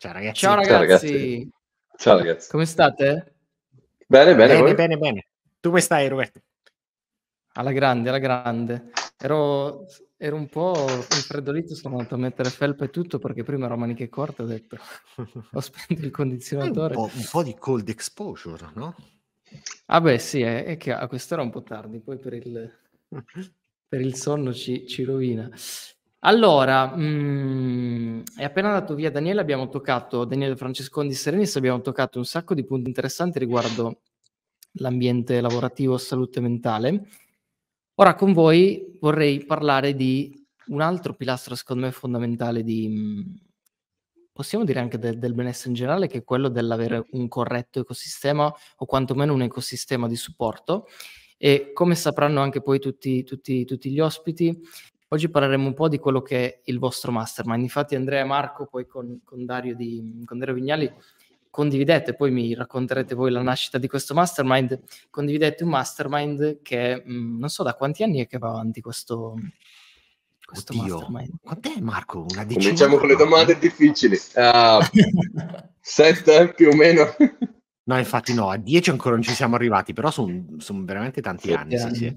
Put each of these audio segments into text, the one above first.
Ciao ragazzi. Ciao ragazzi. Ciao ragazzi. Ciao, ragazzi. Come state? Bene, bene. Bene, bene, bene, Tu come stai, Roberto? Alla grande, alla grande. Ero, ero un po' infreddolito, sono andato a mettere felpa e tutto perché prima ero maniche corte, ho detto, ho spento il condizionatore. Un po', un po', di cold exposure, no? Ah beh sì, è, è che a quest'ora è un po' tardi, poi per il, per il sonno ci, ci rovina. Allora, mh, mm, è appena andato via Daniele, abbiamo toccato, Daniele di Serenis, abbiamo toccato un sacco di punti interessanti riguardo l'ambiente lavorativo, salute mentale. Ora con voi vorrei parlare di un altro pilastro, secondo me, fondamentale di, mm, possiamo dire anche del, del benessere in generale, che è quello dell'avere un corretto ecosistema o quantomeno un ecosistema di supporto. E come sapranno anche poi tutti, tutti, tutti gli ospiti, Oggi parleremo un po' di quello che è il vostro mastermind. Infatti Andrea e Marco, poi con, con, Dario, di, con Dario Vignali, condividete, poi mi racconterete voi la nascita di questo mastermind, condividete un mastermind che mh, mm, non so da quanti anni è che va avanti questo, questo Oddio. mastermind. Quant'è Marco? Una decina? Cominciamo con le domande difficili. Uh, sette eh, più o meno. No, infatti no, a 10 ancora non ci siamo arrivati, però sono son veramente tanti anni. anni. Sì, sì.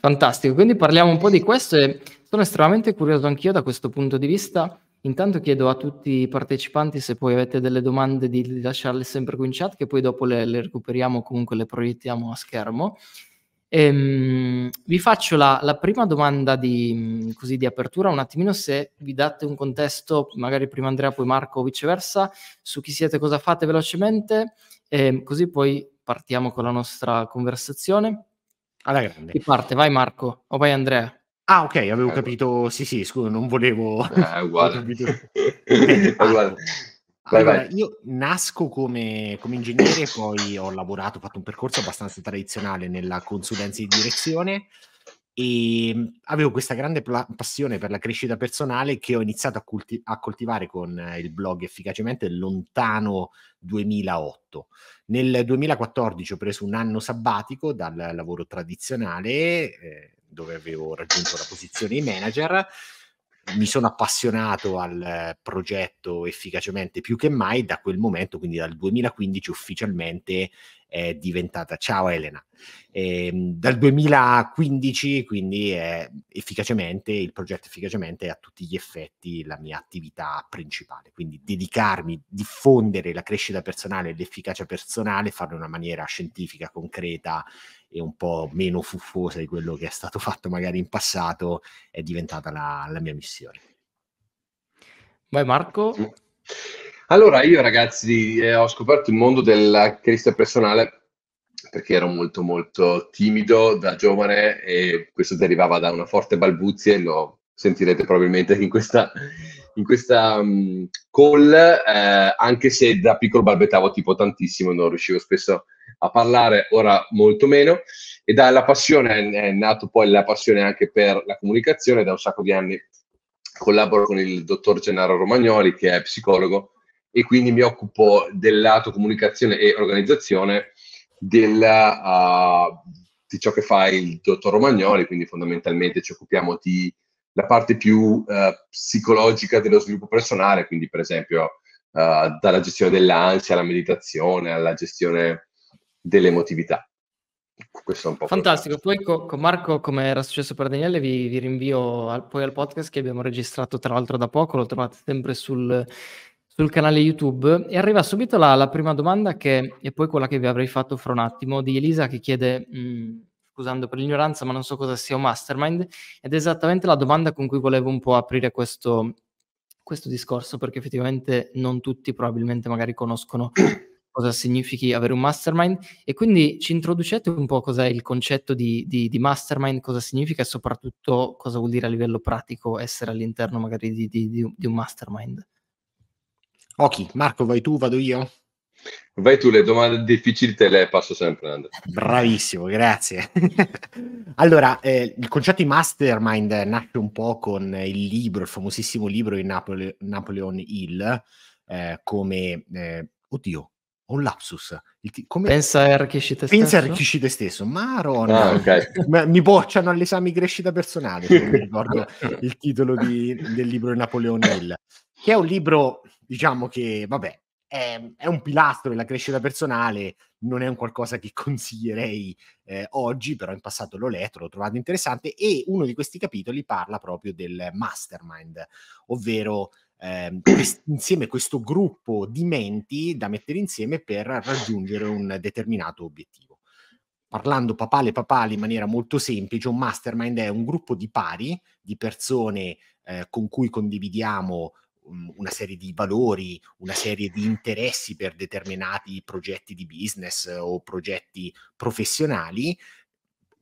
Fantastico, quindi parliamo un po' di questo e sono estremamente curioso anch'io da questo punto di vista. Intanto chiedo a tutti i partecipanti se poi avete delle domande di lasciarle sempre qui in chat, che poi dopo le, le recuperiamo o comunque le proiettiamo a schermo. Ehm, vi faccio la, la prima domanda di, mm, così, di, apertura, un attimino se vi date un contesto, magari prima Andrea, poi Marco o viceversa, su chi siete, cosa fate velocemente, ehm, così poi partiamo con la nostra conversazione. Alla grande. Chi parte? Vai Marco o vai Andrea? Ah, ok, avevo eh, capito. Sì, sì, scusa, non volevo. Eh, uguale. eh, uguale. Vai, allora, vai. Io nasco come, come ingegnere, poi ho lavorato, ho fatto un percorso abbastanza tradizionale nella consulenza di direzione e ehm, avevo questa grande pla- passione per la crescita personale che ho iniziato a, culti- a coltivare con eh, il blog efficacemente lontano 2008. Nel 2014 ho preso un anno sabbatico dal lavoro tradizionale eh, dove avevo raggiunto la posizione di manager mi sono appassionato al eh, progetto efficacemente più che mai da quel momento, quindi dal 2015 ufficialmente è diventata Ciao Elena. E, ehm, dal 2015 quindi è efficacemente, il progetto efficacemente è a tutti gli effetti la mia attività principale, quindi dedicarmi, diffondere la crescita personale e l'efficacia personale, farlo in una maniera scientifica, concreta e un po' meno fuffosa di quello che è stato fatto magari in passato è diventata la, la mia missione. Vai Marco. Mm. Allora io ragazzi eh, ho scoperto il mondo della crista personale perché ero molto molto timido da giovane e questo derivava da una forte balbuzia e lo sentirete probabilmente in questa, in questa um, call, eh, anche se da piccolo balbettavo tipo tantissimo, non riuscivo spesso a parlare, ora molto meno, e dalla passione è nato poi la passione anche per la comunicazione, da un sacco di anni collaboro con il dottor Gennaro Romagnoli, che è psicologo, e quindi mi occupo del lato comunicazione e organizzazione della, uh, di ciò che fa il dottor Romagnoli, quindi fondamentalmente ci occupiamo di la parte più eh, psicologica dello sviluppo personale, quindi per esempio eh, dalla gestione dell'ansia alla meditazione, alla gestione dell'emotività. Questo è un po'. Fantastico, poi co- con Marco, come era successo per Daniele, vi, vi rinvio al, poi al podcast che abbiamo registrato tra l'altro da poco, lo trovate sempre sul, sul canale YouTube e arriva subito la, la, prima domanda che è poi quella che vi avrei fatto fra un attimo di Elisa che chiede... Mh, scusando per l'ignoranza, ma non so cosa sia un mastermind, ed è esattamente la domanda con cui volevo un po' aprire questo, questo discorso, perché effettivamente non tutti probabilmente magari conoscono cosa significhi avere un mastermind e quindi ci introducete un po' cos'è il concetto di, di, di mastermind, cosa significa e soprattutto cosa vuol dire a livello pratico essere all'interno magari di, di un mastermind. Ok, Marco, vai tu, vado io? Vai tu, le domande difficili te le passo sempre. Andrea. Bravissimo, grazie. allora, eh, il concetto di mastermind nasce un po' con il libro, il famosissimo libro di Napole- Napoleon Hill, eh, come... Eh, oddio, ho un lapsus. T- come... Pensa a arricchiscite stesso? Pensa a arricchiscite stesso, ma Ron, ah, okay. mi bocciano all'esame di crescita personale, se mi ricordo il titolo di, del libro di Napoleon Hill, che è un libro, diciamo che, vabbè, è, ehm, è, un pilastro della crescita personale, non è un qualcosa che consiglierei eh, oggi, però in passato l'ho letto, l'ho trovato interessante e uno di questi capitoli parla proprio del mastermind, ovvero eh, insieme questo gruppo di menti da mettere insieme per raggiungere un determinato obiettivo parlando papale papale in maniera molto semplice, un mastermind è un gruppo di pari, di persone eh, con cui condividiamo una serie di valori, una serie di interessi per determinati progetti di business o progetti professionali,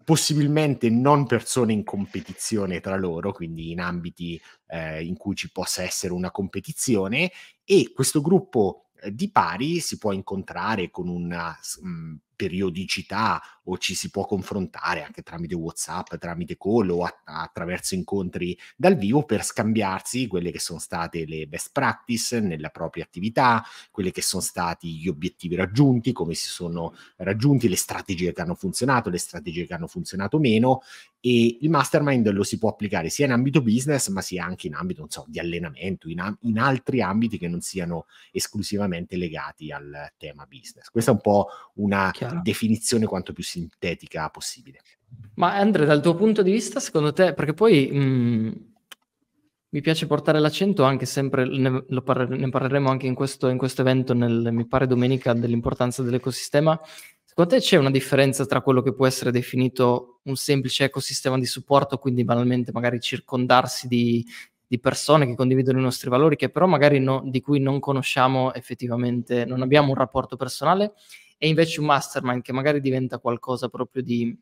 possibilmente non persone in competizione tra loro, quindi in ambiti eh, in cui ci possa essere una competizione e questo gruppo eh, di pari si può incontrare con una mh, periodicità o ci si può confrontare anche tramite WhatsApp, tramite call o att- attraverso incontri dal vivo per scambiarsi quelle che sono state le best practice nella propria attività, quelli che sono stati gli obiettivi raggiunti, come si sono raggiunti, le strategie che hanno funzionato, le strategie che hanno funzionato meno e il mastermind lo si può applicare sia in ambito business ma sia anche in ambito non so, di allenamento, in, a- in altri ambiti che non siano esclusivamente legati al tema business. Questa è un po' una... Chiaro Chiaro. definizione quanto più sintetica possibile. Ma Andrea, dal tuo punto di vista, secondo te, perché poi mh, mm, mi piace portare l'accento anche sempre, ne, par- ne parleremo anche in questo, in questo evento, nel, mi pare domenica, dell'importanza dell'ecosistema. Secondo te c'è una differenza tra quello che può essere definito un semplice ecosistema di supporto, quindi banalmente magari circondarsi di, di persone che condividono i nostri valori, che però magari no, di cui non conosciamo effettivamente, non abbiamo un rapporto personale, e invece un mastermind che magari diventa qualcosa proprio di,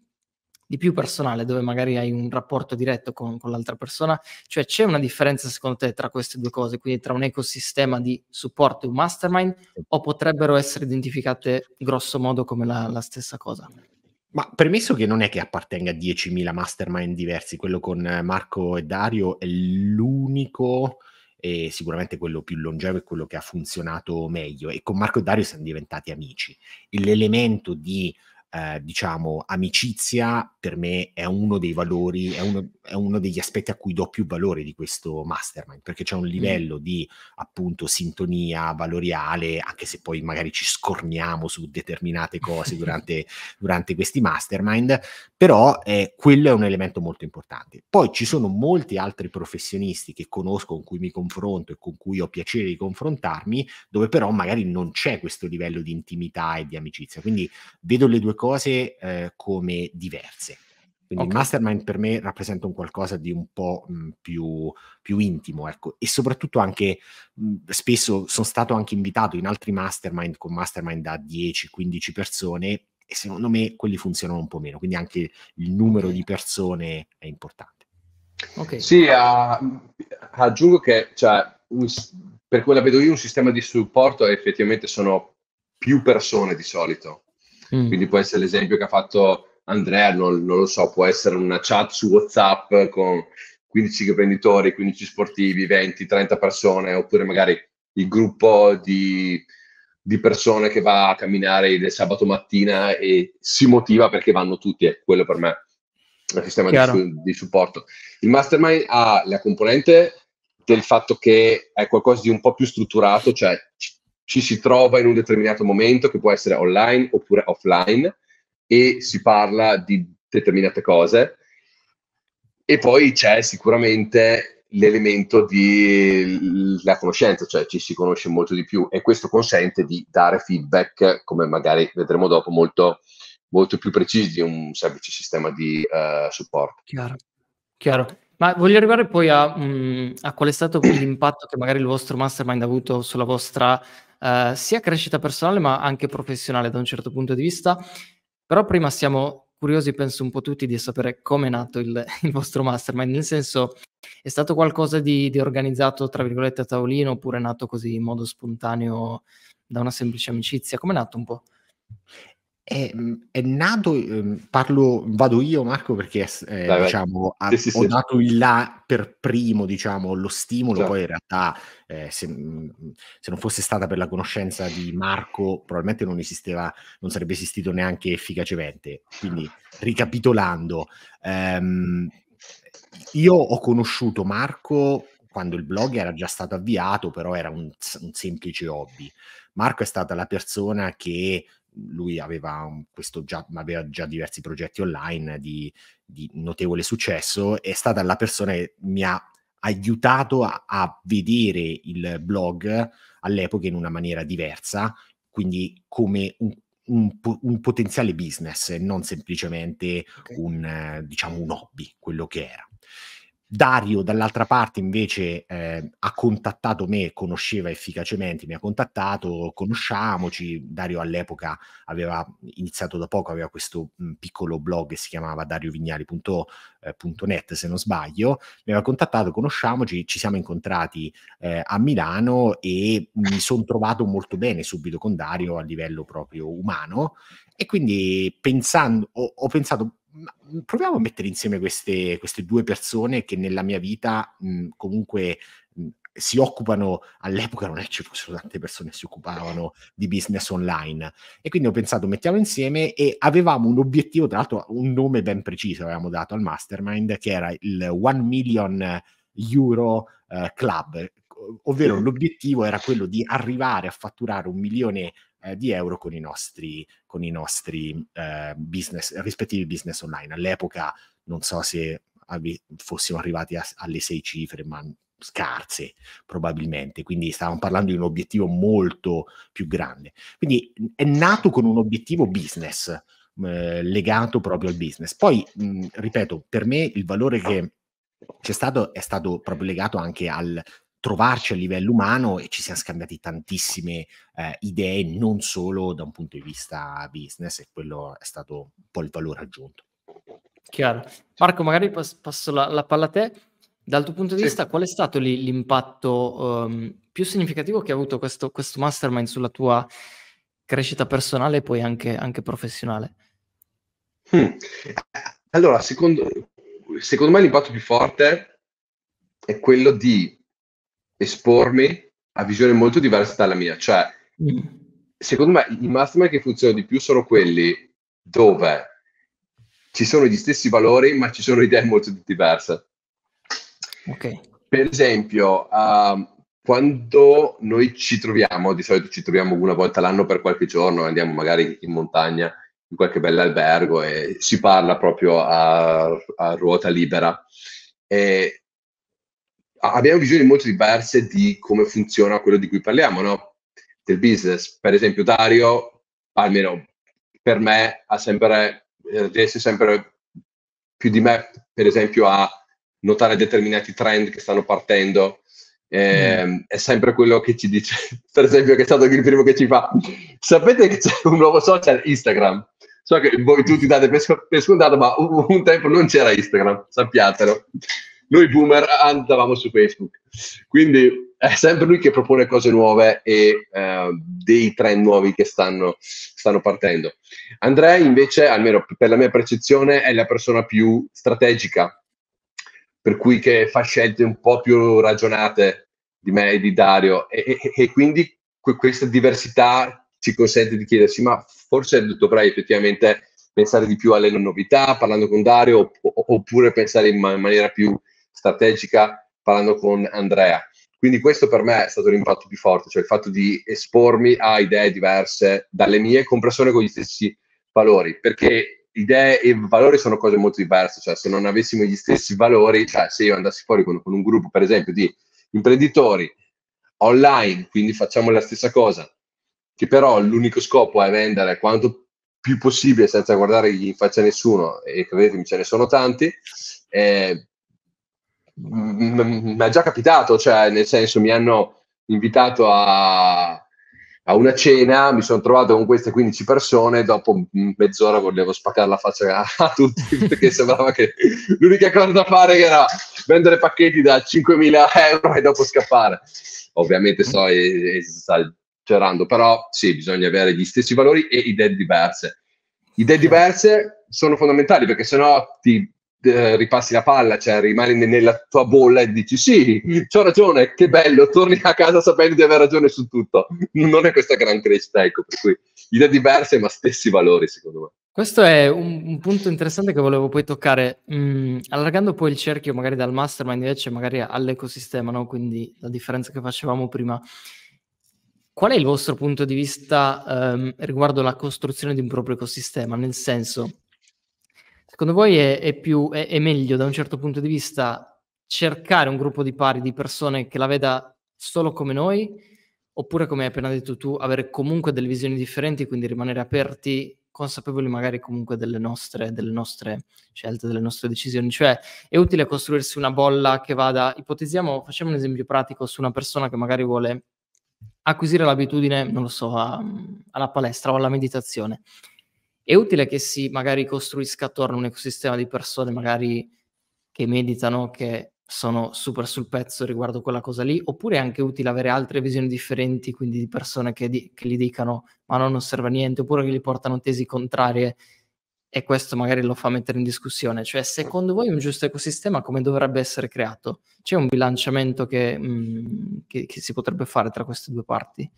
di più personale, dove magari hai un rapporto diretto con, con, l'altra persona. Cioè c'è una differenza secondo te tra queste due cose, quindi tra un ecosistema di supporto e un mastermind, o potrebbero essere identificate grosso modo come la, la stessa cosa? Ma premesso che non è che appartenga a 10.000 mastermind diversi, quello con Marco e Dario è l'unico e sicuramente quello più longevo e quello che ha funzionato meglio e con Marco e Dario siamo diventati amici. E l'elemento di eh, diciamo, amicizia per me è uno dei valori, è uno, è uno, degli aspetti a cui do più valore di questo mastermind, perché c'è un mm. livello mm. di appunto sintonia valoriale, anche se poi magari ci scorniamo su determinate cose durante, durante questi mastermind, però eh, quello è un elemento molto importante. Poi ci sono molti altri professionisti che conosco, con cui mi confronto e con cui ho piacere di confrontarmi, dove però magari non c'è questo livello di intimità e di amicizia. Quindi vedo le due cose eh, come diverse. Quindi okay. il mastermind per me rappresenta un qualcosa di un po' mh, mm, più, più, intimo, ecco, e soprattutto anche mh, mm, spesso sono stato anche invitato in altri mastermind con mastermind da 10-15 persone e secondo me quelli funzionano un po' meno, quindi anche il numero di persone è importante. Okay. Sì, uh, aggiungo che cioè, un, per quella vedo io un sistema di supporto effettivamente sono più persone di solito Mm. Quindi può essere l'esempio che ha fatto Andrea, non, non, lo so, può essere una chat su WhatsApp con 15 imprenditori, 15 sportivi, 20, 30 persone, oppure magari il gruppo di, di persone che va a camminare il sabato mattina e si motiva perché vanno tutti, è quello per me il sistema di, di, supporto. Il mastermind ha la componente del fatto che è qualcosa di un po' più strutturato, cioè ci ci si trova in un determinato momento che può essere online oppure offline e si parla di determinate cose. E poi c'è sicuramente l'elemento della conoscenza, cioè ci si conosce molto di più e questo consente di dare feedback, come magari vedremo dopo, molto, molto più precisi di un semplice sistema di uh, supporto. Chiaro, chiaro. Ma voglio arrivare poi a, mh, mm, a qual è stato l'impatto che magari il vostro mastermind ha avuto sulla vostra eh, sia crescita personale ma anche professionale da un certo punto di vista. Però prima siamo curiosi, penso un po' tutti, di sapere come è nato il, il vostro mastermind, nel senso è stato qualcosa di, di organizzato, tra virgolette, a tavolino oppure è nato così in modo spontaneo da una semplice amicizia? Come è nato un po'? è, eh, mm, è nato, ehm, parlo, vado io Marco perché eh, Dai, diciamo, ha, sì, sì, ho sì. dato il là per primo diciamo, lo stimolo, certo. poi in realtà eh, se, mm, mm, se, non fosse stata per la conoscenza di Marco probabilmente non esisteva, non sarebbe esistito neanche efficacemente. Quindi ricapitolando, ehm, io ho conosciuto Marco quando il blog era già stato avviato, però era un, un semplice hobby. Marco è stata la persona che lui aveva, già, aveva già diversi progetti online di, di, notevole successo, è stata la persona che mi ha aiutato a, a vedere il blog all'epoca in una maniera diversa, quindi come un un, un, potenziale business, e non semplicemente okay. un, diciamo, un hobby, quello che era. Dario dall'altra parte invece eh, ha contattato me, conosceva efficacemente, mi ha contattato, conosciamoci, Dario all'epoca aveva iniziato da poco, aveva questo mh, mm, piccolo blog che si chiamava dariovignali.net eh, se non sbaglio, mi aveva contattato, conosciamoci, ci siamo incontrati eh, a Milano e mi sono trovato molto bene subito con Dario a livello proprio umano e quindi pensando, ho, ho pensato Mhmm, proviamo a mettere insieme queste, queste, due persone che nella mia vita mh, mhmm, comunque mhmm, si occupano, all'epoca non è che ci fossero tante persone che si occupavano di business online e quindi ho pensato mettiamo insieme e avevamo un obiettivo, tra l'altro un nome ben preciso avevamo dato al mastermind che era il 1 million euro uh, club, ovvero l'obiettivo era quello di arrivare a fatturare un milione eh, di euro con i nostri, con i nostri eh, business, rispettivi business online. All'epoca non so se ave- fossimo arrivati a- alle sei cifre, ma scarse probabilmente, quindi stavamo parlando di un obiettivo molto più grande. Quindi è nato con un obiettivo business, eh, legato proprio al business. Poi, mh, ripeto, per me il valore che c'è stato è stato proprio legato anche al trovarci a livello umano e ci siamo scambiati tantissime eh, idee, non solo da un punto di vista business, e quello è stato un po' il valore aggiunto. Chiaro. Marco, magari passo la, la palla a te. Dal tuo punto di sì. vista, qual è stato l- l'impatto um, più significativo che ha avuto questo, questo, mastermind sulla tua crescita personale e poi anche, anche professionale? Hmm. Allora, secondo, secondo me l'impatto più forte è quello di espormi a visioni molto diverse dalla mia. Cioè, mm. secondo me i mastermind che funzionano di più sono quelli dove ci sono gli stessi valori, ma ci sono idee molto diverse. Okay. Per esempio, uh, quando noi ci troviamo, di solito ci troviamo una volta all'anno per qualche giorno, andiamo magari in montagna, in qualche albergo e si parla proprio a, a ruota libera. E abbiamo visioni molto diverse di come funziona quello di cui parliamo, no? Del business. Per esempio, Dario, almeno per me, ha sempre, eh, riesce sempre più di me, per esempio, a notare determinati trend che stanno partendo. Eh, mm. È sempre quello che ci dice, per esempio, che è stato il primo che ci fa. Sapete che c'è un nuovo social, Instagram. So che voi tutti date per, scontato, ma un, un tempo non c'era Instagram, sappiatelo noi boomer andavamo su Facebook. Quindi è sempre lui che propone cose nuove e eh, dei trend nuovi che stanno, stanno partendo. Andrea invece, almeno per la mia percezione, è la persona più strategica, per cui che fa scelte un po' più ragionate di me e di Dario e, e, e quindi que- questa diversità ci consente di chiedersi ma forse dovrei effettivamente pensare di più alle novità parlando con Dario oppure pensare in, man- maniera più strategica parlando con Andrea. Quindi questo per me è stato l'impatto più forte, cioè il fatto di espormi a idee diverse dalle mie, con persone con gli stessi valori, perché idee e valori sono cose molto diverse, cioè se non avessimo gli stessi valori, cioè se io andassi fuori con, con un gruppo per esempio di imprenditori online, quindi facciamo la stessa cosa, che però l'unico scopo è vendere quanto più possibile senza guardare in faccia a nessuno, e credetemi ce ne sono tanti, eh, mi è già capitato, cioè nel senso mi hanno invitato a, a, una cena, mi sono trovato con queste 15 persone, dopo mezz'ora volevo spaccare la faccia a tutti perché sembrava che l'unica cosa da fare era vendere pacchetti da 5.000 euro e dopo scappare. Ovviamente sto esagerando, però sì, bisogna avere gli stessi valori e idee diverse. Idee diverse sono fondamentali perché sennò ti eh, ripassi la palla, cioè rimani nella tua bolla e dici sì, ho ragione, che bello, torni a casa sapendo di aver ragione su tutto. Non è questa gran crescita, ecco, per cui idee diverse ma stessi valori secondo me. Questo è un, un punto interessante che volevo poi toccare, mm, allargando poi il cerchio magari dal mastermind invece magari all'ecosistema, no? quindi la differenza che facevamo prima. Qual è il vostro punto di vista ehm, riguardo alla costruzione di un proprio ecosistema? Nel senso, Secondo voi è, è, più, è, è, meglio da un certo punto di vista cercare un gruppo di pari di persone che la veda solo come noi, oppure come hai appena detto tu, avere comunque delle visioni differenti, quindi rimanere aperti, consapevoli magari comunque delle nostre, delle nostre scelte, delle nostre decisioni? Cioè è utile costruirsi una bolla che vada, ipotizziamo, facciamo un esempio pratico su una persona che magari vuole acquisire l'abitudine, non lo so, a, alla palestra o alla meditazione è utile che si magari costruisca attorno un ecosistema di persone magari che meditano, che sono super sul pezzo riguardo quella cosa lì, oppure è anche utile avere altre visioni differenti, quindi di persone che, di- che gli dicano ma non osserva niente, oppure che gli portano tesi contrarie e questo magari lo fa mettere in discussione. Cioè, secondo voi un giusto ecosistema come dovrebbe essere creato? C'è un bilanciamento che, mh, mm, che, che si potrebbe fare tra queste due parti?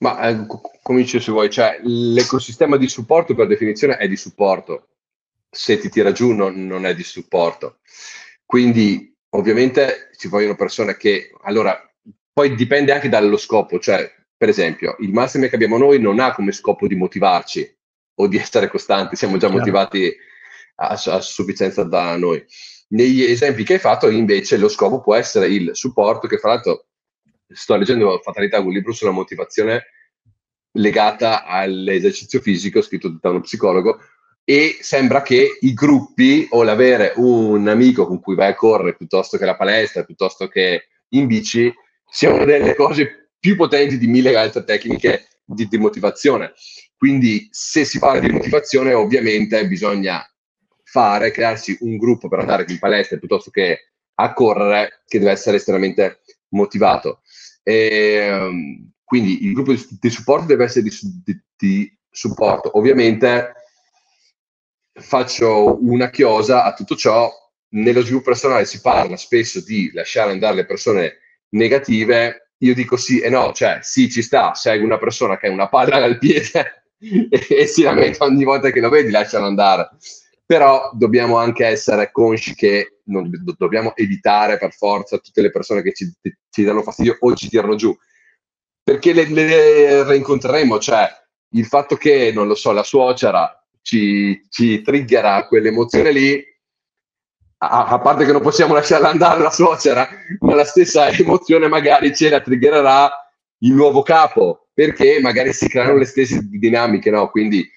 Ma eh, comincio su voi, cioè l'ecosistema di supporto per definizione è di supporto, se ti tira giù non, non è di supporto. Quindi ovviamente ci vogliono persone che, allora, poi dipende anche dallo scopo, cioè per esempio il massimo che abbiamo noi non ha come scopo di motivarci o di essere costanti, siamo già Chiaro. motivati a, a sufficienza da noi. Negli esempi che hai fatto invece lo scopo può essere il supporto che fra l'altro sto leggendo Fatalità, un libro sulla motivazione legata all'esercizio fisico scritto da uno psicologo e sembra che i gruppi o l'avere un amico con cui vai a correre piuttosto che la palestra, piuttosto che in bici, sia una delle cose più potenti di mille altre tecniche di, di motivazione. Quindi se si parla di motivazione ovviamente bisogna fare, crearsi un gruppo per andare in palestra piuttosto che a correre che deve essere estremamente motivato. E, ehm, quindi il gruppo di, di, supporto deve essere di, di, di supporto. Ovviamente faccio una chiosa a tutto ciò. Nello sviluppo personale si parla spesso di lasciare andare le persone negative. Io dico sì e no, cioè sì, ci sta. Se una persona che è una palla al piede e, e si lamenta ogni volta che lo vedi, lasciano andare però dobbiamo anche essere consci che non, do, dobbiamo evitare per forza tutte le persone che ci, ci danno fastidio o ci tirano giù, perché le, le, reincontreremo, cioè il fatto che, non lo so, la suocera ci, ci triggera quell'emozione lì, a, a, parte che non possiamo lasciarla andare la suocera, ma la stessa emozione magari ce la triggererà il nuovo capo, perché magari si creano le stesse dinamiche, no? Quindi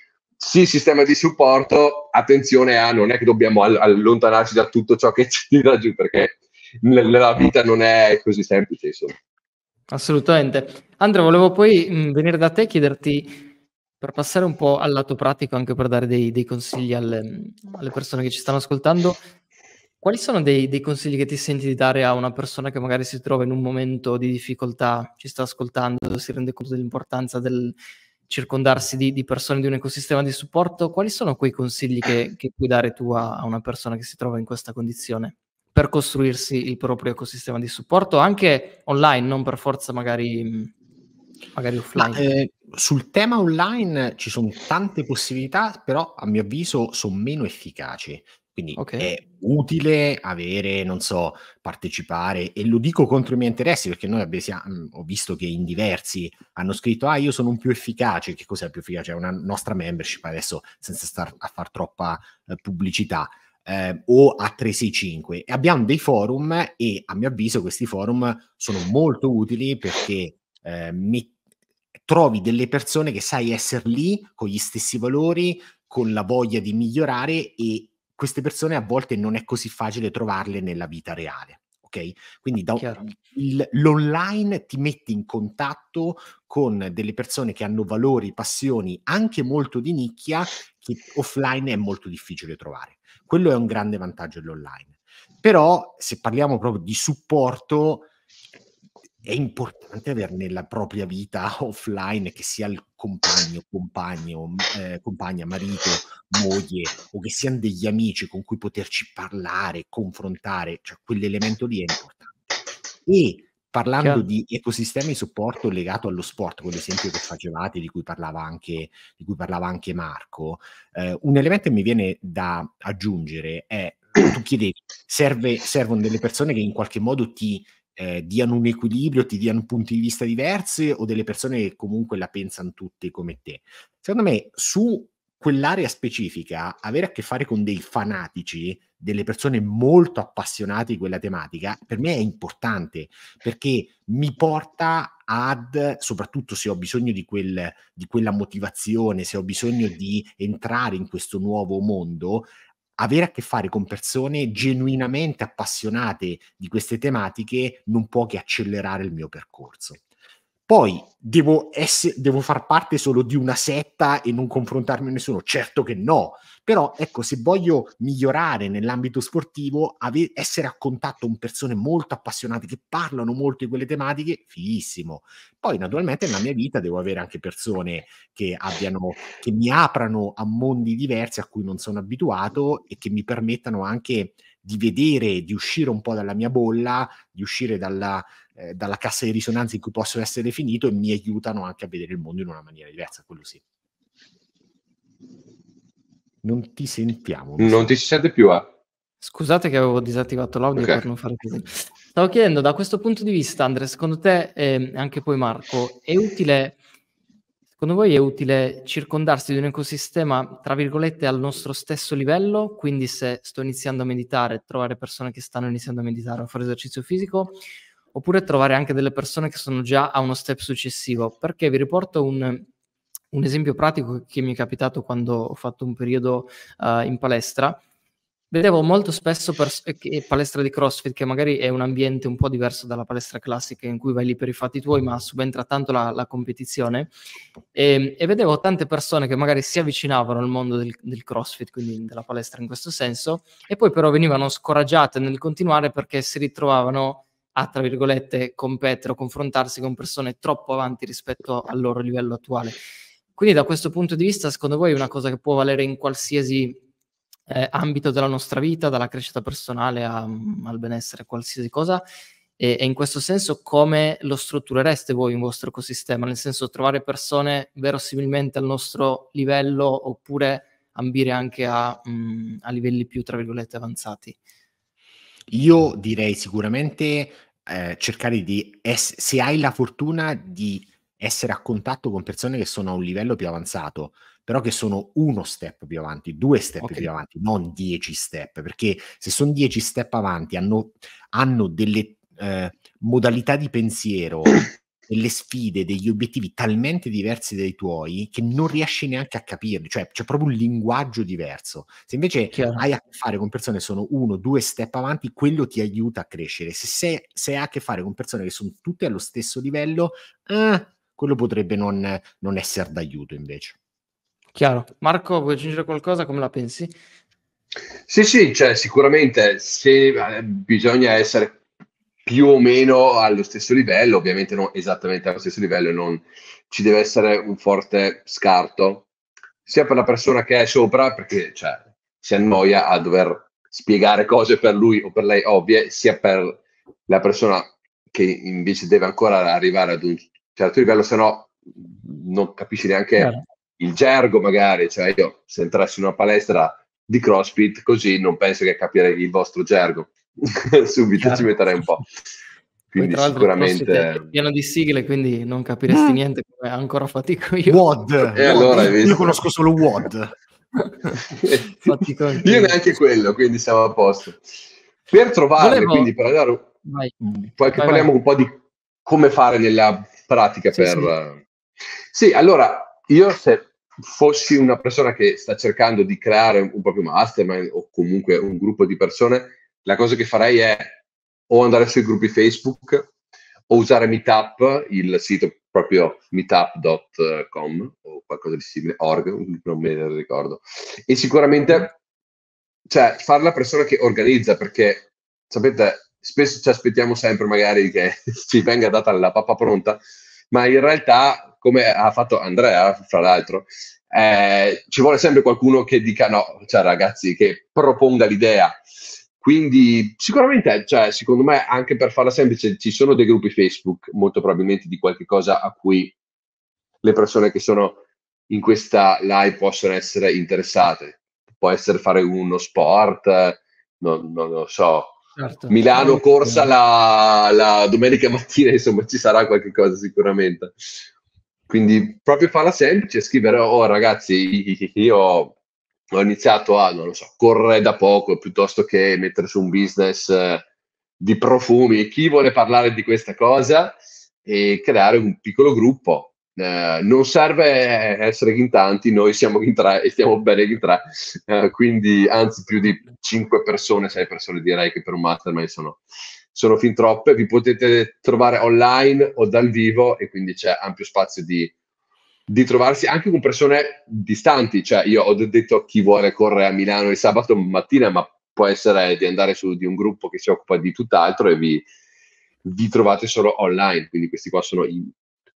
sì, sistema di supporto, attenzione a non è che dobbiamo allontanarci da tutto ciò che ci tira giù, perché la vita non è così semplice, insomma. Assolutamente. Andrea, volevo poi mh, venire da te e chiederti, per passare un po' al lato pratico, anche per dare dei, dei consigli alle, alle, persone che ci stanno ascoltando, quali sono dei, dei consigli che ti senti di dare a una persona che magari si trova in un momento di difficoltà, ci sta ascoltando, si rende conto dell'importanza del, circondarsi di, di, persone di un ecosistema di supporto, quali sono quei consigli che, che puoi dare tu a, a, una persona che si trova in questa condizione per costruirsi il proprio ecosistema di supporto, anche online, non per forza magari, magari offline? Ma, eh, sul tema online ci sono tante possibilità, però a mio avviso sono meno efficaci. Quindi okay. è utile avere, non so, partecipare e lo dico contro i miei interessi perché noi abbiamo, mhmm, ho visto che in diversi hanno scritto "Ah, io sono un più efficace". Che cos'è il più efficace? È una nostra membership adesso senza star a far troppa eh, pubblicità. Eh, o a 365 e abbiamo dei forum e a mio avviso questi forum sono molto utili perché eh, met- trovi delle persone che sai essere lì con gli stessi valori con la voglia di migliorare e queste persone a volte non è così facile trovarle nella vita reale. Okay? Quindi da, il, l'online ti metti in contatto con delle persone che hanno valori, passioni anche molto di nicchia che offline è molto difficile trovare. Quello è un grande vantaggio dell'online. Però se parliamo proprio di supporto, è importante avere nella propria vita offline, che sia il compagno, compagno eh, compagna, marito, moglie o che siano degli amici con cui poterci parlare, confrontare, cioè quell'elemento lì è importante. E parlando Chiaro. di ecosistema di supporto legato allo sport, quell'esempio che facevate, di cui parlava anche, cui parlava anche Marco, eh, un elemento che mi viene da aggiungere è, tu chiedevi, serve, servono delle persone che in qualche modo ti eh, diano un equilibrio, ti diano punti di vista diversi o delle persone che comunque la pensano tutti come te. Secondo me su quell'area specifica avere a che fare con dei fanatici, delle persone molto appassionate di quella tematica, per me è importante perché mi porta ad, soprattutto se ho bisogno di, quel, di quella motivazione, se ho bisogno di entrare in questo nuovo mondo, avere a che fare con persone genuinamente appassionate di queste tematiche non può che accelerare il mio percorso. Poi devo, essere, devo far parte solo di una setta e non confrontarmi a nessuno? Certo che no, però ecco, se voglio migliorare nell'ambito sportivo, ave- essere a contatto con persone molto appassionate che parlano molto di quelle tematiche, fighissimo. Poi naturalmente nella mia vita devo avere anche persone che, abbiano, che mi aprano a mondi diversi a cui non sono abituato e che mi permettano anche di vedere, di uscire un po' dalla mia bolla, di uscire dalla, eh, dalla cassa di risonanza in cui posso essere definito e mi aiutano anche a vedere il mondo in una maniera diversa, quello sì. Non ti sentiamo. Non, so. ti si sente più, eh? Scusate che avevo disattivato l'audio okay. per non fare così. Stavo chiedendo, da questo punto di vista, Andrea, secondo te, ehm, e eh, anche poi Marco, è utile, secondo voi è utile circondarsi di un ecosistema, tra virgolette, al nostro stesso livello? Quindi se sto iniziando a meditare, trovare persone che stanno iniziando a meditare o a fare esercizio fisico? oppure trovare anche delle persone che sono già a uno step successivo. Perché vi riporto un, un esempio pratico che mi è capitato quando ho fatto un periodo uh, in palestra. Vedevo molto spesso pers- eh, che, palestra di CrossFit, che magari è un ambiente un po' diverso dalla palestra classica in cui vai lì per i fatti tuoi, ma subentra tanto la, la competizione, e, ehm, e, vedevo tante persone che magari si avvicinavano al mondo del, del CrossFit, quindi della palestra in questo senso, e poi però venivano scoraggiate nel continuare perché si ritrovavano a, tra virgolette, competere o confrontarsi con persone troppo avanti rispetto al loro livello attuale. Quindi da questo punto di vista, secondo voi è una cosa che può valere in qualsiasi eh, ambito della nostra vita, dalla crescita personale a, mm, al benessere, qualsiasi cosa? E, e, in questo senso come lo strutturereste voi in vostro ecosistema? Nel senso trovare persone verosimilmente al nostro livello oppure ambire anche a, mh, mm, a livelli più, tra virgolette, avanzati? Io direi sicuramente eh, cercare di, es- se hai la fortuna di essere a contatto con persone che sono a un livello più avanzato, però che sono uno step più avanti, due step okay. più avanti, non dieci step, perché se sono dieci step avanti hanno, hanno delle eh, modalità di pensiero delle sfide, degli obiettivi talmente diversi dai tuoi che non riesci neanche a capirli, cioè c'è proprio un linguaggio diverso. Se invece Chiaro. hai a che fare con persone che sono uno, due step avanti, quello ti aiuta a crescere. Se, sei, se hai a che fare con persone che sono tutte allo stesso livello, eh, quello potrebbe non, non essere d'aiuto invece. Chiaro. Marco, vuoi aggiungere qualcosa? Come la pensi? Sì, sì, cioè, sicuramente se, eh, bisogna essere più o meno allo stesso livello, ovviamente non esattamente allo stesso livello, non, ci deve essere un forte scarto, sia per la persona che è sopra, perché cioè, si annoia a dover spiegare cose per lui o per lei ovvie, sia per la persona che invece deve ancora arrivare ad un certo livello, se no non capisci neanche Bene. Certo. il gergo magari, cioè io se entrassi in una palestra di CrossFit così non penso che capirei il vostro gergo. subito certo. ci metterei un po'. Quindi Poi, sicuramente... pieno di sigle, quindi non capiresti mm. niente, come ancora fatico io. WOD! Eh, allora, io conosco solo WOD. io neanche quello, quindi siamo a posto. Per trovarle, Volevo... quindi per andare... Vai. Qualche, vai, parliamo vai. un po' di come fare nella pratica sì, per... Sì. sì, allora, io se fossi una persona che sta cercando di creare un proprio mastermind o comunque un gruppo di persone la cosa che farei è o andare sui gruppi Facebook o usare Meetup, il sito proprio meetup.com o qualcosa di simile, org, non me ne ricordo. E sicuramente, cioè, fare la persona che organizza, perché, sapete, spesso ci aspettiamo sempre magari che ci venga data la pappa pronta, ma in realtà, come ha fatto Andrea, fra l'altro, eh, ci vuole sempre qualcuno che dica no, cioè ragazzi, che proponga l'idea. Quindi sicuramente, cioè, secondo me, anche per farla semplice, ci sono dei gruppi Facebook, molto probabilmente di qualche cosa a cui le persone che sono in questa live possono essere interessate. Può essere fare uno sport, non, non lo so. Certo. Milano corsa la, la, domenica mattina, insomma, ci sarà qualche cosa sicuramente. Quindi proprio farla semplice, scrivere, oh ragazzi, io ho iniziato a, non lo so, correre da poco piuttosto che mettere su un business eh, di profumi. Chi vuole parlare di questa cosa? E creare un piccolo gruppo. Eh, non serve essere in tanti, noi siamo in tre e stiamo bene in tre, eh, quindi anzi più di 5 persone, 6 persone direi che per un mastermind sono, sono fin troppe. Vi potete trovare online o dal vivo e quindi c'è ampio spazio di, di trovarsi anche con persone distanti, cioè io ho detto a chi vuole correre a Milano il sabato mattina, ma può essere di andare su di un gruppo che si occupa di tutt'altro e vi, vi trovate solo online, quindi questi qua sono i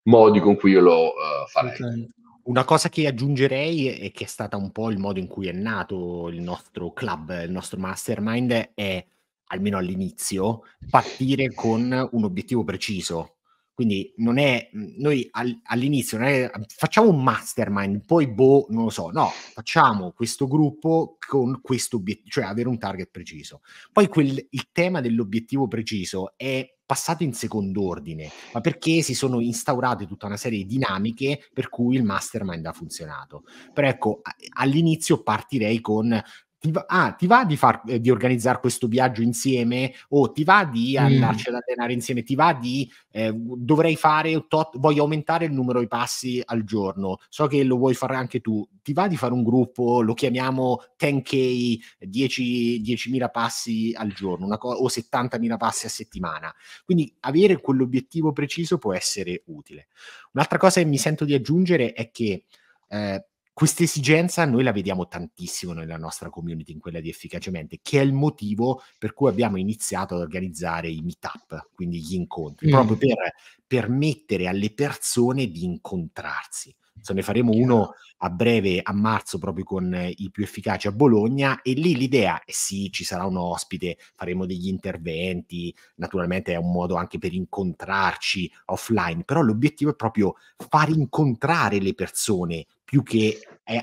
modi con cui io lo uh, farei. Okay. Una cosa che aggiungerei e che è stata un po' il modo in cui è nato il nostro club, il nostro mastermind, è almeno all'inizio partire con un obiettivo preciso, quindi non è, mm, noi all'inizio non è, facciamo un mastermind, poi boh, non lo so, no, facciamo questo gruppo con questo obiettivo, cioè avere un target preciso. Poi quel, il tema dell'obiettivo preciso è passato in secondo ordine, ma perché si sono instaurate tutta una serie di dinamiche per cui il mastermind ha funzionato. Però ecco, all'inizio partirei con ti va, ah, ti va di, far, eh, di, organizzare questo viaggio insieme o ti va di mm. andarci mm. ad allenare insieme, ti va di eh, dovrei fare, tot, voglio aumentare il numero di passi al giorno, so che lo vuoi fare anche tu, ti va di fare un gruppo, lo chiamiamo 10k, 10, 10.000 passi al giorno co- o 70.000 passi a settimana. Quindi avere quell'obiettivo preciso può essere utile. Un'altra cosa che mi sento di aggiungere è che... Eh, questa esigenza noi la vediamo tantissimo nella nostra community, in quella di Efficacemente, che è il motivo per cui abbiamo iniziato ad organizzare i meetup, quindi gli incontri, mm. proprio per permettere alle persone di incontrarsi. Se ne faremo uno a breve, a marzo, proprio con i più efficaci a Bologna. E lì l'idea è sì, ci sarà un ospite, faremo degli interventi, naturalmente è un modo anche per incontrarci offline, però l'obiettivo è proprio far incontrare le persone più che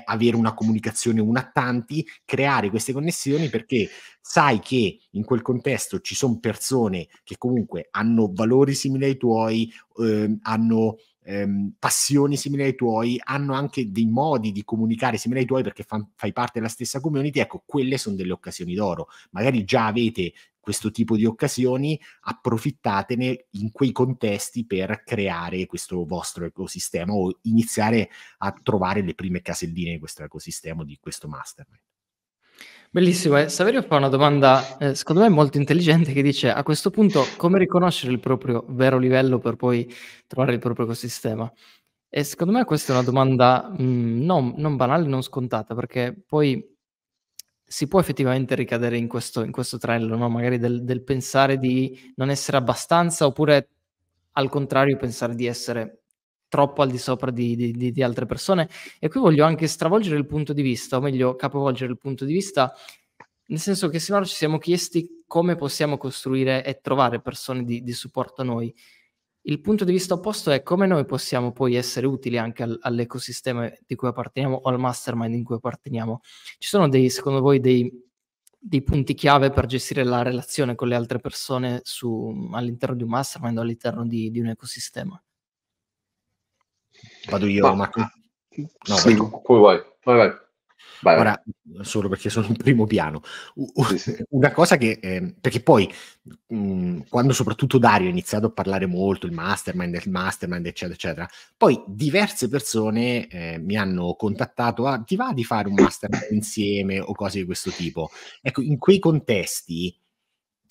avere una comunicazione una a tanti, creare queste connessioni perché sai che in quel contesto ci sono persone che comunque hanno valori simili ai tuoi, eh, hanno ehm, passioni simili ai tuoi, hanno anche dei modi di comunicare simili ai tuoi perché fan, fai parte della stessa community, ecco, quelle sono delle occasioni d'oro. Magari già avete questo tipo di occasioni, approfittatene in quei contesti per creare questo vostro ecosistema o iniziare a trovare le prime caselline di questo ecosistema, di questo mastermind. Bellissimo, eh. Saverio fa una domanda, eh, secondo me molto intelligente, che dice a questo punto come riconoscere il proprio vero livello per poi trovare il proprio ecosistema? E secondo me questa è una domanda mh, mm, non, non, banale, non scontata, perché poi si può effettivamente ricadere in questo, in questo trello, no? magari del, del pensare di non essere abbastanza oppure al contrario pensare di essere troppo al di sopra di, di, di, altre persone. E qui voglio anche stravolgere il punto di vista, o meglio, capovolgere il punto di vista, nel senso che sinora ci siamo chiesti come possiamo costruire e trovare persone di, di supporto a noi. Il punto di vista opposto è come noi possiamo poi essere utili anche al, all'ecosistema di cui apparteniamo o al mastermind in cui apparteniamo. Ci sono dei, secondo voi, dei, dei punti chiave per gestire la relazione con le altre persone su, all'interno di un mastermind o all'interno di, di un ecosistema? Vado io, ma... Marco? No, sì, poi vai. vai, vai. Vai, Ora, solo perché sono in primo piano. Una cosa che, eh, perché poi, mh, quando soprattutto Dario ha iniziato a parlare molto, il mastermind, il mastermind, eccetera, eccetera, poi diverse persone eh, mi hanno contattato, a, ah, ti va di fare un mastermind insieme o cose di questo tipo? Ecco, in quei contesti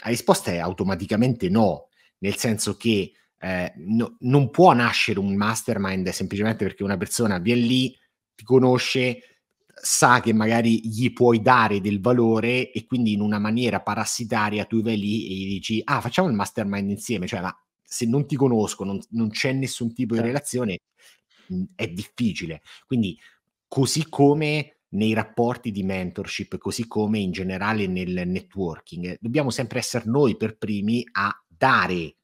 la risposta è automaticamente no, nel senso che eh, no, non può nascere un mastermind semplicemente perché una persona viene lì, ti conosce, sa che magari gli puoi dare del valore e quindi in una maniera parassitaria tu vai lì e gli dici ah facciamo il mastermind insieme, cioè ma se non ti conosco, non, non c'è nessun tipo di certo. relazione, mm, è difficile. Quindi così come nei rapporti di mentorship, così come in generale nel networking, dobbiamo sempre essere noi per primi a dare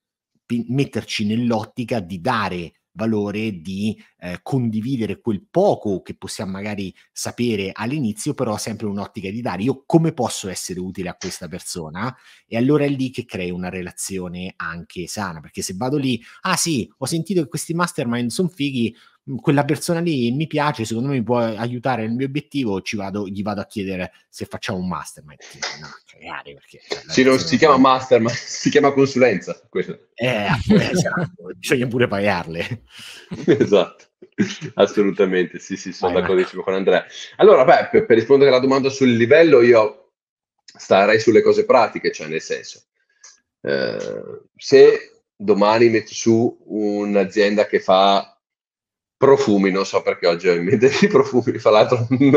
metterci nell'ottica di dare valore di eh, condividere quel poco che possiamo magari sapere all'inizio, però sempre un'ottica di dare io come posso essere utile a questa persona e allora è lì che crei una relazione anche sana, perché se vado lì, ah sì, ho sentito che questi mastermind sono fighi, Mm, quella persona lì mi piace, secondo me mi può aiutare nel mio obiettivo, ci vado, gli vado a chiedere se facciamo un mastermind. No, cagare perché... Cioè, sì, non si chiama mastermind, si chiama consulenza. Questo. Eh, ah, eh esatto, bisogna pure pagarle. Esatto. Assolutamente, sì, sì, sono Vai, d'accordissimo con Andrea. Allora, beh, per, per rispondere alla domanda sul livello, io starei sulle cose pratiche, cioè nel senso, eh, se domani metto su un'azienda che fa profumi, non so perché oggi ho in mente i profumi, fra l'altro non,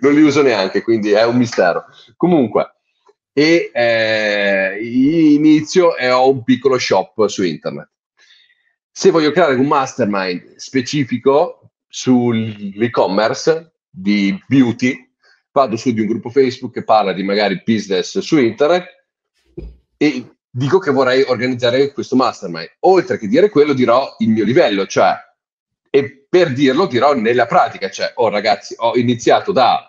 non, li uso neanche, quindi è un mistero. Comunque, e eh, inizio e ho un piccolo shop su internet. Se voglio creare un mastermind specifico sull'e-commerce di beauty, vado su di un gruppo Facebook che parla di magari business su internet e dico che vorrei organizzare questo mastermind. Oltre che dire quello, dirò il mio livello, cioè e per dirlo dirò nella pratica, cioè, oh ragazzi, ho iniziato da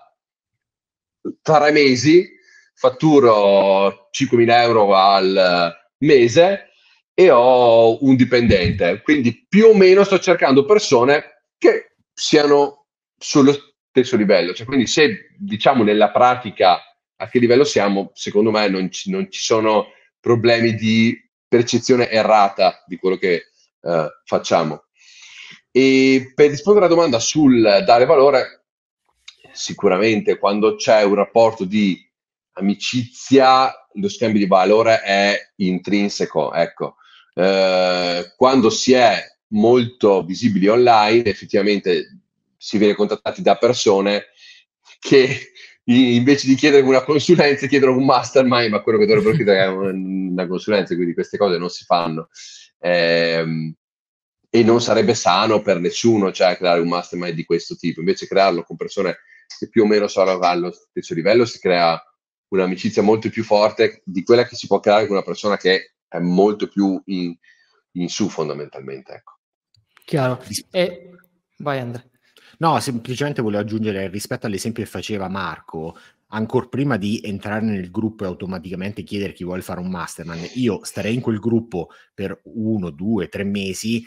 tre mesi, fatturo 5.000 euro al mese e ho un dipendente. Quindi più o meno sto cercando persone che siano sullo stesso livello. Cioè, quindi se diciamo nella pratica a che livello siamo, secondo me non ci, non ci sono problemi di percezione errata di quello che eh, facciamo. E per rispondere alla domanda sul dare valore, sicuramente quando c'è un rapporto di amicizia, lo scambio di valore è intrinseco. Ecco, eh, quando si è molto visibili online, effettivamente si viene contattati da persone che invece di chiedere una consulenza chiedono un mastermind, ma quello che dovrebbero chiedere è una consulenza, quindi queste cose non si fanno. Eh, e non sarebbe sano per nessuno cioè, creare un mastermind di questo tipo. Invece crearlo con persone che più o meno sono allo stesso livello si crea un'amicizia molto più forte di quella che si può creare con una persona che è molto più in, in su fondamentalmente. Ecco. Chiaro. E... Vai Andrea. No, semplicemente volevo aggiungere rispetto all'esempio che faceva Marco, ancora prima di entrare nel gruppo e automaticamente chiedere chi vuole fare un mastermind, io starei in quel gruppo per uno, due, tre mesi,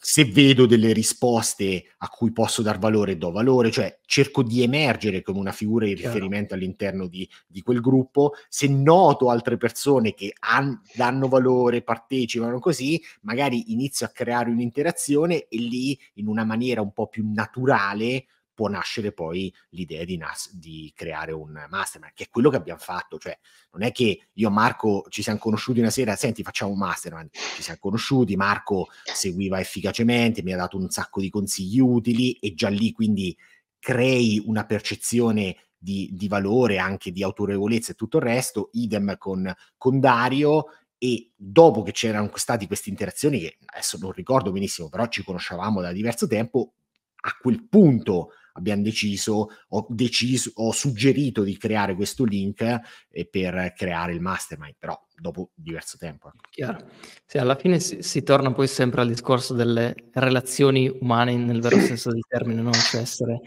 se vedo delle risposte a cui posso dar valore, do valore, cioè cerco di emergere come una figura di riferimento all'interno di, di quel gruppo, se noto altre persone che han, danno valore, partecipano così, magari inizio a creare un'interazione e lì in una maniera un po' più naturale può nascere poi l'idea di, nas- di, creare un mastermind, che è quello che abbiamo fatto, cioè non è che io e Marco ci siamo conosciuti una sera, senti facciamo un mastermind, ci siamo conosciuti, Marco seguiva efficacemente, mi ha dato un sacco di consigli utili e già lì quindi crei una percezione di, di valore, anche di autorevolezza e tutto il resto, idem con, con Dario, e dopo che c'erano state queste interazioni, che adesso non ricordo benissimo, però ci conoscevamo da diverso tempo, a quel punto abbiamo deciso, ho deciso, ho suggerito di creare questo link eh, per creare il mastermind, però dopo diverso tempo. Ecco. Chiaro. Sì, alla fine si, si, torna poi sempre al discorso delle relazioni umane nel vero senso del termine, no? cioè essere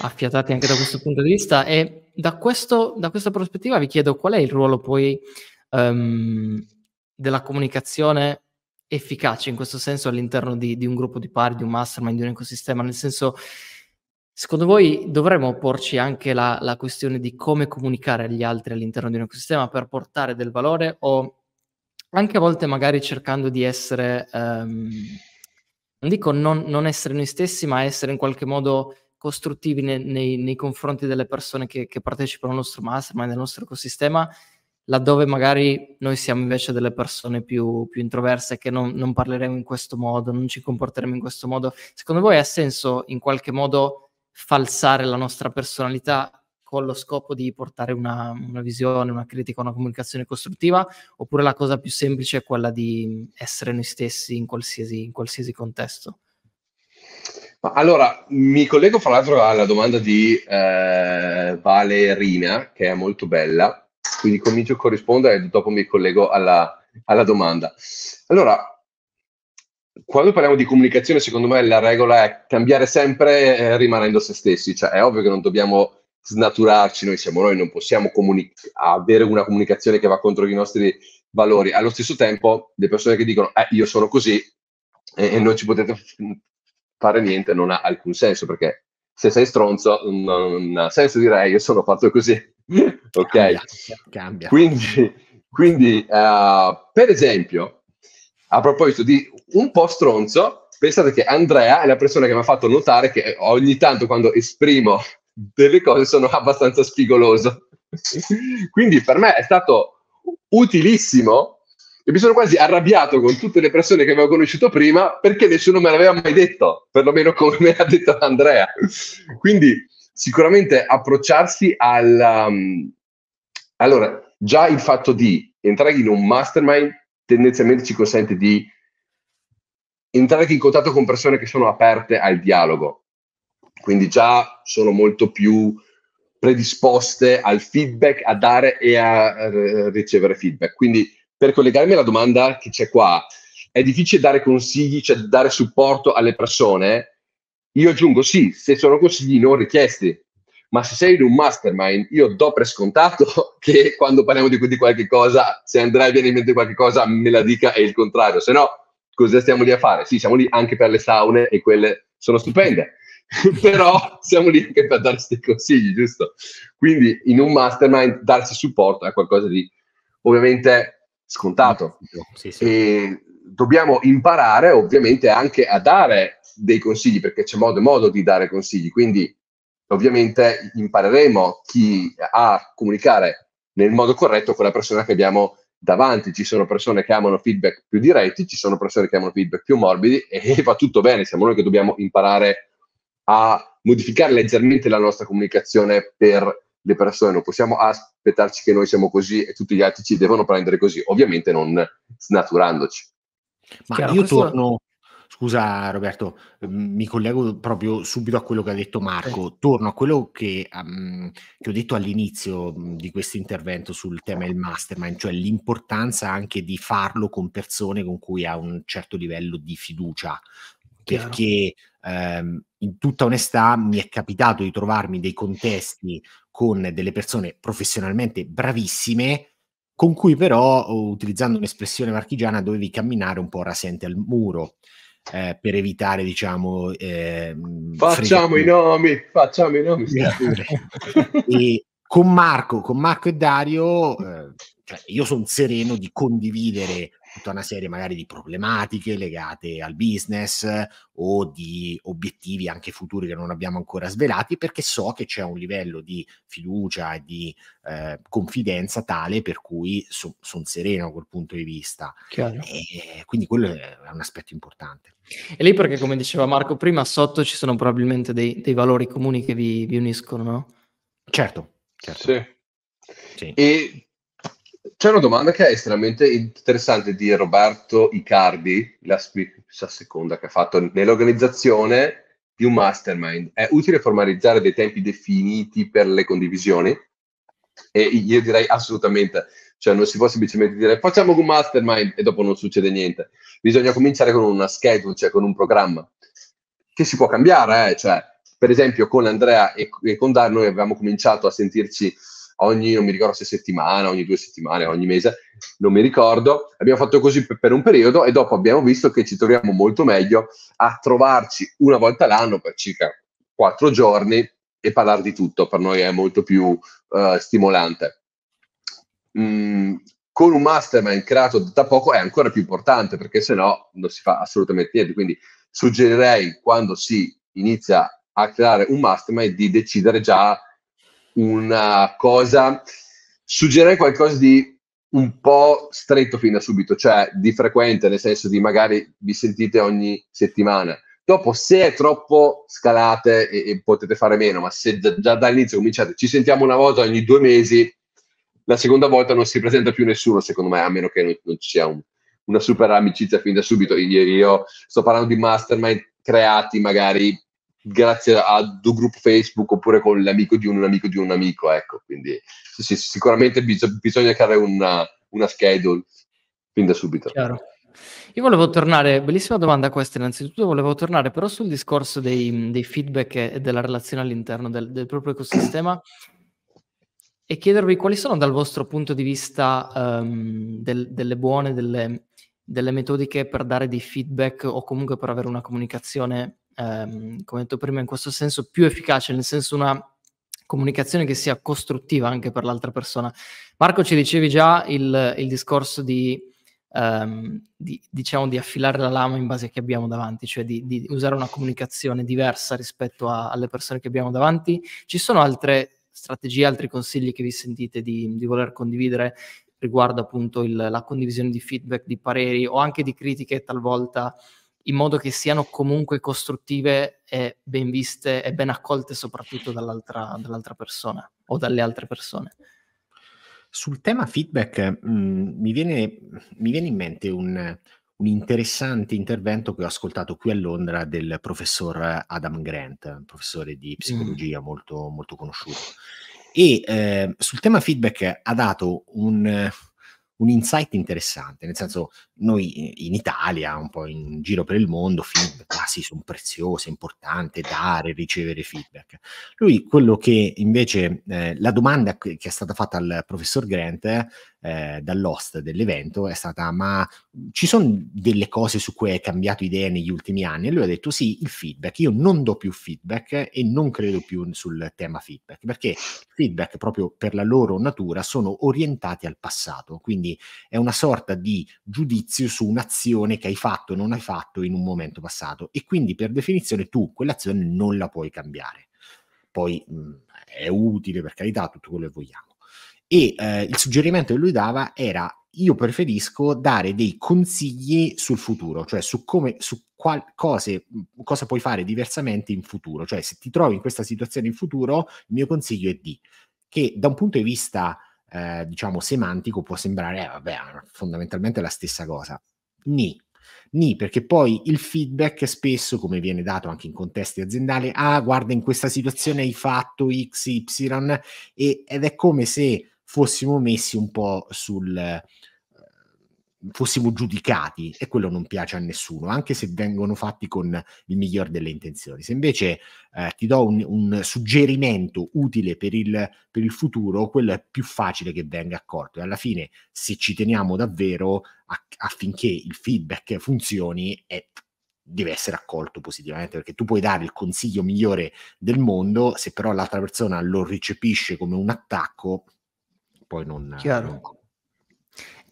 affiatati anche da questo punto di vista. E da, questo, da questa prospettiva vi chiedo qual è il ruolo poi um, della comunicazione efficace in questo senso all'interno di, di un gruppo di pari, di un mastermind, di un ecosistema, nel senso Secondo voi dovremmo porci anche la, la, questione di come comunicare agli altri all'interno di un ecosistema per portare del valore o anche a volte magari cercando di essere, ehm, non dico non, non, essere noi stessi, ma essere in qualche modo costruttivi ne, nei, nei, confronti delle persone che, che partecipano al nostro mastermind, al nostro ecosistema, laddove magari noi siamo invece delle persone più, più introverse che non, non parleremo in questo modo, non ci comporteremo in questo modo. Secondo voi ha senso in qualche modo falsare la nostra personalità con lo scopo di portare una, una, visione, una critica, una comunicazione costruttiva, oppure la cosa più semplice è quella di mm, essere noi stessi in qualsiasi, in qualsiasi contesto? Allora, mi collego fra l'altro alla domanda di eh, Valerina, che è molto bella, quindi comincio a corrispondere e dopo mi collego alla, alla domanda. Allora, quando parliamo di comunicazione, secondo me la regola è cambiare sempre eh, rimanendo se stessi, cioè è ovvio che non dobbiamo snaturarci, noi siamo noi, non possiamo comunic- avere una comunicazione che va contro i nostri valori. Allo stesso tempo, le persone che dicono eh, io sono così e, e non ci potete mm, fare niente non ha alcun senso perché se sei stronzo mm, non ha senso dire eh, io sono fatto così. ok? Cambia. cambia. Quindi, quindi uh, per esempio, a proposito di un po' stronzo, pensate che Andrea è la persona che mi ha fatto notare che ogni tanto quando esprimo delle cose sono abbastanza spigoloso. Quindi per me è stato utilissimo e mi sono quasi arrabbiato con tutte le persone che avevo conosciuto prima perché nessuno me l'aveva mai detto, perlomeno come me l'ha detto Andrea. Quindi sicuramente approcciarsi al... Um, allora, già il fatto di entrare in un mastermind tendenzialmente ci consente di entrare in contatto con persone che sono aperte al dialogo, quindi già sono molto più predisposte al feedback, a dare e a ricevere feedback. Quindi per collegarmi alla domanda che c'è qua, è difficile dare consigli, cioè dare supporto alle persone? Io aggiungo sì, se sono consigli non richiesti, ma se sei in un mastermind, io do per scontato che quando parliamo di, di qualche cosa, se Andrea viene in mente qualche cosa, me la dica e il contrario, se no, cosa stiamo lì a fare? Sì, siamo lì anche per le saune e quelle sono stupende, però siamo lì anche per darsi dei consigli, giusto? Quindi in un mastermind darsi supporto è qualcosa di ovviamente scontato. Sì, sì. E dobbiamo imparare ovviamente anche a dare dei consigli, perché c'è modo e modo di dare consigli, quindi ovviamente impareremo chi a comunicare nel modo corretto con la persona che abbiamo davanti. Ci sono persone che amano feedback più diretti, ci sono persone che amano feedback più morbidi e va tutto bene, siamo noi che dobbiamo imparare a modificare leggermente la nostra comunicazione per le persone, non possiamo aspettarci che noi siamo così e tutti gli altri ci devono prendere così, ovviamente non snaturandoci. Ma Chiaro, io questo... torno Scusa Roberto, ehm, mi collego proprio subito a quello che ha detto Marco, eh. torno a quello che, um, che ho detto all'inizio mhmm, di questo intervento sul tema del mastermind, cioè l'importanza anche di farlo con persone con cui ha un certo livello di fiducia, Chiaro. perché ehm, in tutta onestà mi è capitato di trovarmi dei contesti con delle persone professionalmente bravissime, con cui però, utilizzando un'espressione marchigiana, dovevi camminare un po' rasente al muro eh, per evitare, diciamo... Eh, facciamo fricature. i nomi, facciamo i nomi. e con Marco, con Marco e Dario, eh, cioè io sono sereno di condividere tutta una serie magari di problematiche legate al business o di obiettivi anche futuri che non abbiamo ancora svelati, perché so che c'è un livello di fiducia e di eh, confidenza tale per cui so, sono sereno a quel punto di vista. E, quindi quello è un aspetto importante. E lì perché, come diceva Marco prima, sotto ci sono probabilmente dei, dei valori comuni che vi, vi uniscono, no? Certo, certo. Sì. Sì. E c'è una domanda che è estremamente interessante di Roberto Icardi, la seconda che ha fatto. Nell'organizzazione di un mastermind è utile formalizzare dei tempi definiti per le condivisioni? E io direi assolutamente, cioè non si può semplicemente dire facciamo un mastermind e dopo non succede niente. Bisogna cominciare con una schedule, cioè con un programma che si può cambiare, eh? cioè, per esempio con Andrea e, e con Dar noi abbiamo cominciato a sentirci ogni, non mi ricordo se settimana, ogni due settimane, ogni mese, non mi ricordo. Abbiamo fatto così per un periodo e dopo abbiamo visto che ci troviamo molto meglio a trovarci una volta l'anno per circa quattro giorni e parlare di tutto. Per noi è molto più uh, stimolante. Mm, con un mastermind creato da poco è ancora più importante perché se no non si fa assolutamente niente. Quindi suggerirei quando si inizia a creare un mastermind di decidere già una cosa, suggerirei qualcosa di un po' stretto fin da subito, cioè di frequente, nel senso di magari vi sentite ogni settimana. Dopo, se è troppo scalate e, e potete fare meno, ma se già, già dall'inizio cominciate, ci sentiamo una volta ogni due mesi, la seconda volta non si presenta più nessuno, secondo me, a meno che non, non ci sia un, una super amicizia fin da subito. Io, io sto parlando di mastermind creati magari grazie a un gruppo Facebook oppure con l'amico di un, un amico di un amico, ecco, quindi sì, sì, sicuramente bis- bisogna creare una, una, schedule fin da subito. Chiaro. Io volevo tornare, bellissima domanda questa innanzitutto, volevo tornare però sul discorso dei, dei feedback e della relazione all'interno del, del proprio ecosistema e chiedervi quali sono dal vostro punto di vista um, del, delle buone, delle, delle metodiche per dare dei feedback o comunque per avere una comunicazione ehm, come detto prima, in questo senso più efficace, nel senso una comunicazione che sia costruttiva anche per l'altra persona. Marco, ci dicevi già il, il discorso di, ehm, di, diciamo, di affilare la lama in base a chi abbiamo davanti, cioè di, di usare una comunicazione diversa rispetto a, alle persone che abbiamo davanti. Ci sono altre strategie, altri consigli che vi sentite di, di voler condividere riguardo appunto il, la condivisione di feedback, di pareri o anche di critiche talvolta in modo che siano comunque costruttive e ben viste e ben accolte soprattutto dall'altra, dall'altra persona o dalle altre persone. Sul tema feedback mh, mm, mi, viene, mi, viene, in mente un, un, interessante intervento che ho ascoltato qui a Londra del professor Adam Grant, professore di mm. psicologia mm. molto, molto conosciuto. E eh, sul tema feedback ha dato un, un insight interessante, nel senso noi in Italia, un po' in giro per il mondo, feedback, ah sì, sono preziosi, è importante dare, ricevere feedback. Lui quello che invece, eh, la domanda che è stata fatta al professor Grant eh, dall'host dell'evento è stata ma ci sono delle cose su cui hai cambiato idea negli ultimi anni? E lui ha detto sì, il feedback, io non do più feedback e non credo più sul tema feedback, perché feedback proprio per la loro natura sono orientati al passato, quindi è una sorta di giudizio su un'azione che hai fatto o non hai fatto in un momento passato e quindi per definizione tu quell'azione non la puoi cambiare. Poi mh, è utile per carità tutto quello che vogliamo e eh, il suggerimento che lui dava era io preferisco dare dei consigli sul futuro, cioè su come, su qual, cose, cosa puoi fare diversamente in futuro, cioè se ti trovi in questa situazione in futuro, il mio consiglio è di, che da un punto di vista, eh, diciamo, semantico può sembrare, eh, vabbè, ah, fondamentalmente la stessa cosa, ni, ni, perché poi il feedback spesso, come viene dato anche in contesti aziendali, ah, guarda, in questa situazione hai fatto X, Y, ed è come se fossimo messi un po' sul eh, fossimo giudicati e quello non piace a nessuno, anche se vengono fatti con il miglior delle intenzioni. Se invece eh, ti do un, un suggerimento utile per il, per il, futuro, quello è più facile che venga accolto e alla fine se ci teniamo davvero a, affinché il feedback funzioni è, deve essere accolto positivamente perché tu puoi dare il consiglio migliore del mondo, se però l'altra persona lo recepisce come un attacco, poi non... Eh, non...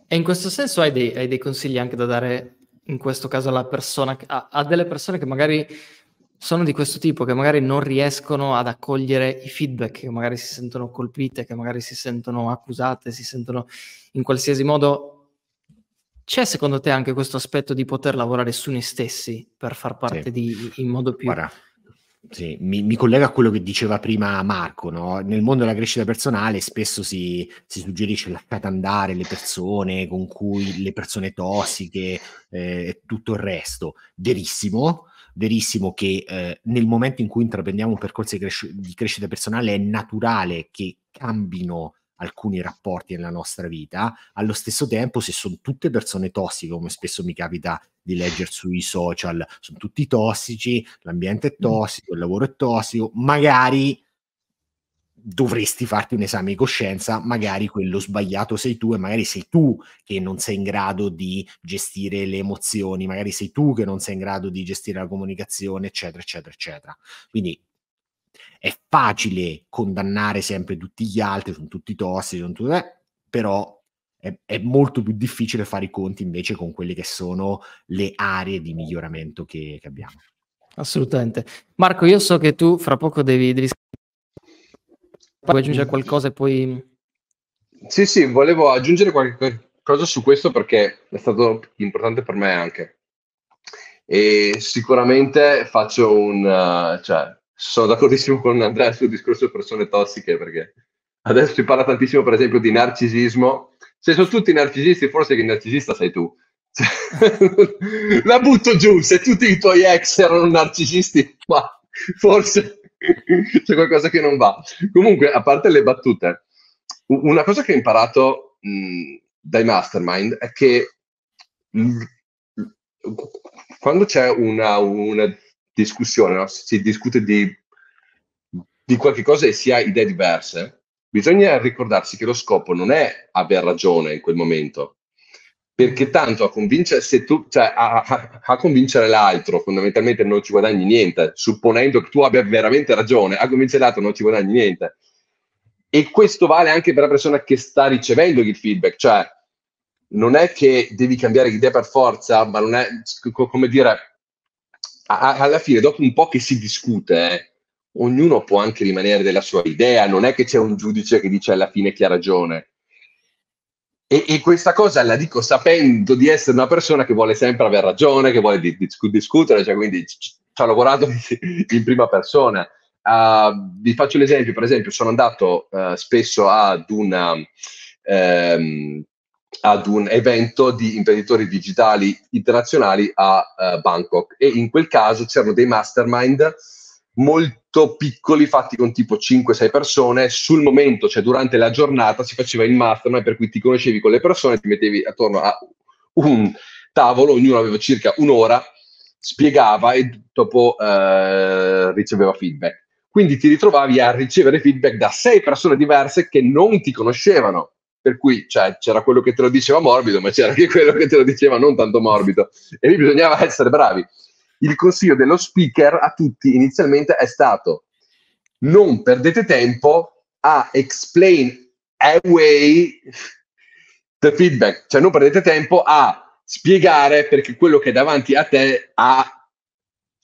E in questo senso hai dei, hai dei, consigli anche da dare in questo caso alla persona, a, a delle persone che magari sono di questo tipo, che magari non riescono ad accogliere i feedback, che magari si sentono colpite, che magari si sentono accusate, si sentono in qualsiasi modo c'è secondo te anche questo aspetto di poter lavorare su noi stessi per far parte sì. di, in modo più Guarda, sì, mi, mi, collego a quello che diceva prima Marco, no? nel mondo della crescita personale spesso si, si suggerisce lasciate andare le persone con cui le persone tossiche eh, e tutto il resto, verissimo, verissimo che eh, nel momento in cui intraprendiamo un percorso di, cresci- di crescita personale è naturale che cambino alcuni rapporti nella nostra vita, allo stesso tempo se sono tutte persone tossiche, come spesso mi capita di leggere sui social, sono tutti tossici, l'ambiente è mm. tossico, il lavoro è tossico, magari dovresti farti un esame di coscienza, magari quello sbagliato sei tu e magari sei tu che non sei in grado di gestire le emozioni, magari sei tu che non sei in grado di gestire la comunicazione, eccetera, eccetera, eccetera. Quindi è facile condannare sempre tutti gli altri, sono tutti tossici, sono tutti... però è, è, molto più difficile fare i conti invece con quelle che sono le aree di miglioramento che, che abbiamo. Assolutamente. Marco, io so che tu fra poco devi... devi... Puoi aggiungere qualcosa e poi... Sì, sì, volevo aggiungere qualche cosa su questo perché è stato importante per me anche. E sicuramente faccio un... Uh, cioè, sono d'accordissimo con Andrea sul discorso persone tossiche perché adesso si parla tantissimo per esempio di narcisismo se sono tutti narcisisti forse che narcisista sei tu cioè, la butto giù se tutti i tuoi ex erano narcisisti ma forse c'è qualcosa che non va comunque a parte le battute una cosa che ho imparato mh, dai mastermind è che mh, quando c'è una, una discussione, no? si discute di, di qualche cosa e si ha idee diverse, bisogna ricordarsi che lo scopo non è aver ragione in quel momento, perché tanto a convincere, tu, cioè a, a, a convincere, l'altro fondamentalmente non ci guadagni niente, supponendo che tu abbia veramente ragione, a convincere l'altro non ci guadagni niente. E questo vale anche per la persona che sta ricevendo il feedback, cioè non è che devi cambiare idea per forza, ma non è, come dire, a- alla fine, dopo un po' che si discute, eh, ognuno può anche rimanere della sua idea, non è che c'è un giudice che dice alla fine chi ha ragione. E, e questa cosa la dico sapendo di essere una persona che vuole sempre aver ragione, che vuole di- disc- discutere, cioè quindi ci, ci ha lavorato in prima persona. Uh, vi faccio l'esempio, per esempio, sono andato uh, spesso ad una um, ad un evento di imprenditori digitali internazionali a uh, Bangkok e in quel caso c'erano dei mastermind molto piccoli fatti con tipo 5-6 persone sul momento, cioè durante la giornata si faceva il mastermind per cui ti conoscevi con le persone, ti mettevi attorno a un tavolo, ognuno aveva circa un'ora, spiegava e dopo uh, riceveva feedback. Quindi ti ritrovavi a ricevere feedback da sei persone diverse che non ti conoscevano per cui cioè, c'era quello che te lo diceva morbido, ma c'era anche quello che te lo diceva non tanto morbido, e lì bisognava essere bravi. Il consiglio dello speaker a tutti inizialmente è stato non perdete tempo a explain away the feedback, cioè non perdete tempo a spiegare perché quello che è davanti a te ha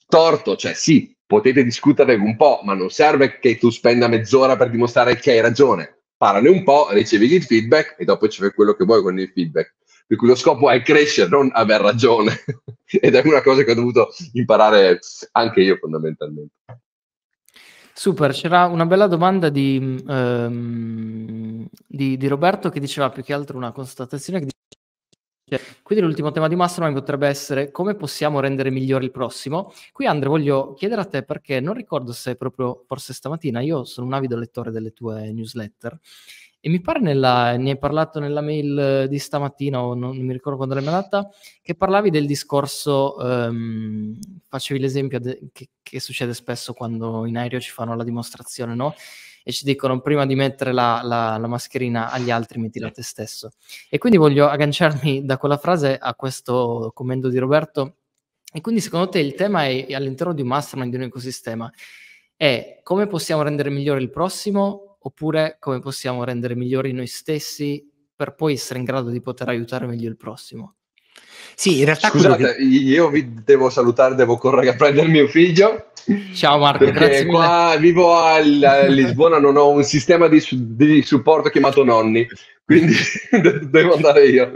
torto, cioè sì, potete discutere un po', ma non serve che tu spenda mezz'ora per dimostrare che hai ragione parane un po', ricevi il feedback e dopo c'è quello che vuoi con il feedback. Per cui lo scopo è crescere, non aver ragione. Ed è una cosa che ho dovuto imparare anche io fondamentalmente. Super, c'era una bella domanda di, um, di, di Roberto che diceva più che altro una constatazione che cioè, quindi l'ultimo tema di Mastermind potrebbe essere come possiamo rendere migliore il prossimo. Qui Andre voglio chiedere a te perché non ricordo se proprio forse stamattina, io sono un avido lettore delle tue newsletter e mi pare nella, ne hai parlato nella mail di stamattina o non, non mi ricordo quando l'hai mandata, che parlavi del discorso, um, facevi l'esempio de- che, che succede spesso quando in aereo ci fanno la dimostrazione, no? e ci dicono prima di mettere la, la, la mascherina agli altri mettila a te stesso. E quindi voglio agganciarmi da quella frase a questo commento di Roberto. E quindi secondo te il tema è, è all'interno di un mastermind, di un ecosistema, è come possiamo rendere migliore il prossimo oppure come possiamo rendere migliori noi stessi per poi essere in grado di poter aiutare meglio il prossimo. Sì, in realtà Scusate, che... io vi devo salutare, devo correre a prendere mio figlio. Ciao Marco, grazie qua mille. vivo a, a Lisbona, non ho un sistema di, di supporto chiamato nonni, quindi devo andare io.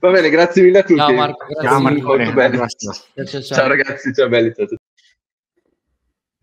Va bene, grazie mille a tutti. Ciao Marco, ciao, Marco. Ciao, ciao, ciao. ciao ragazzi, ciao belli. Ciao, ciao.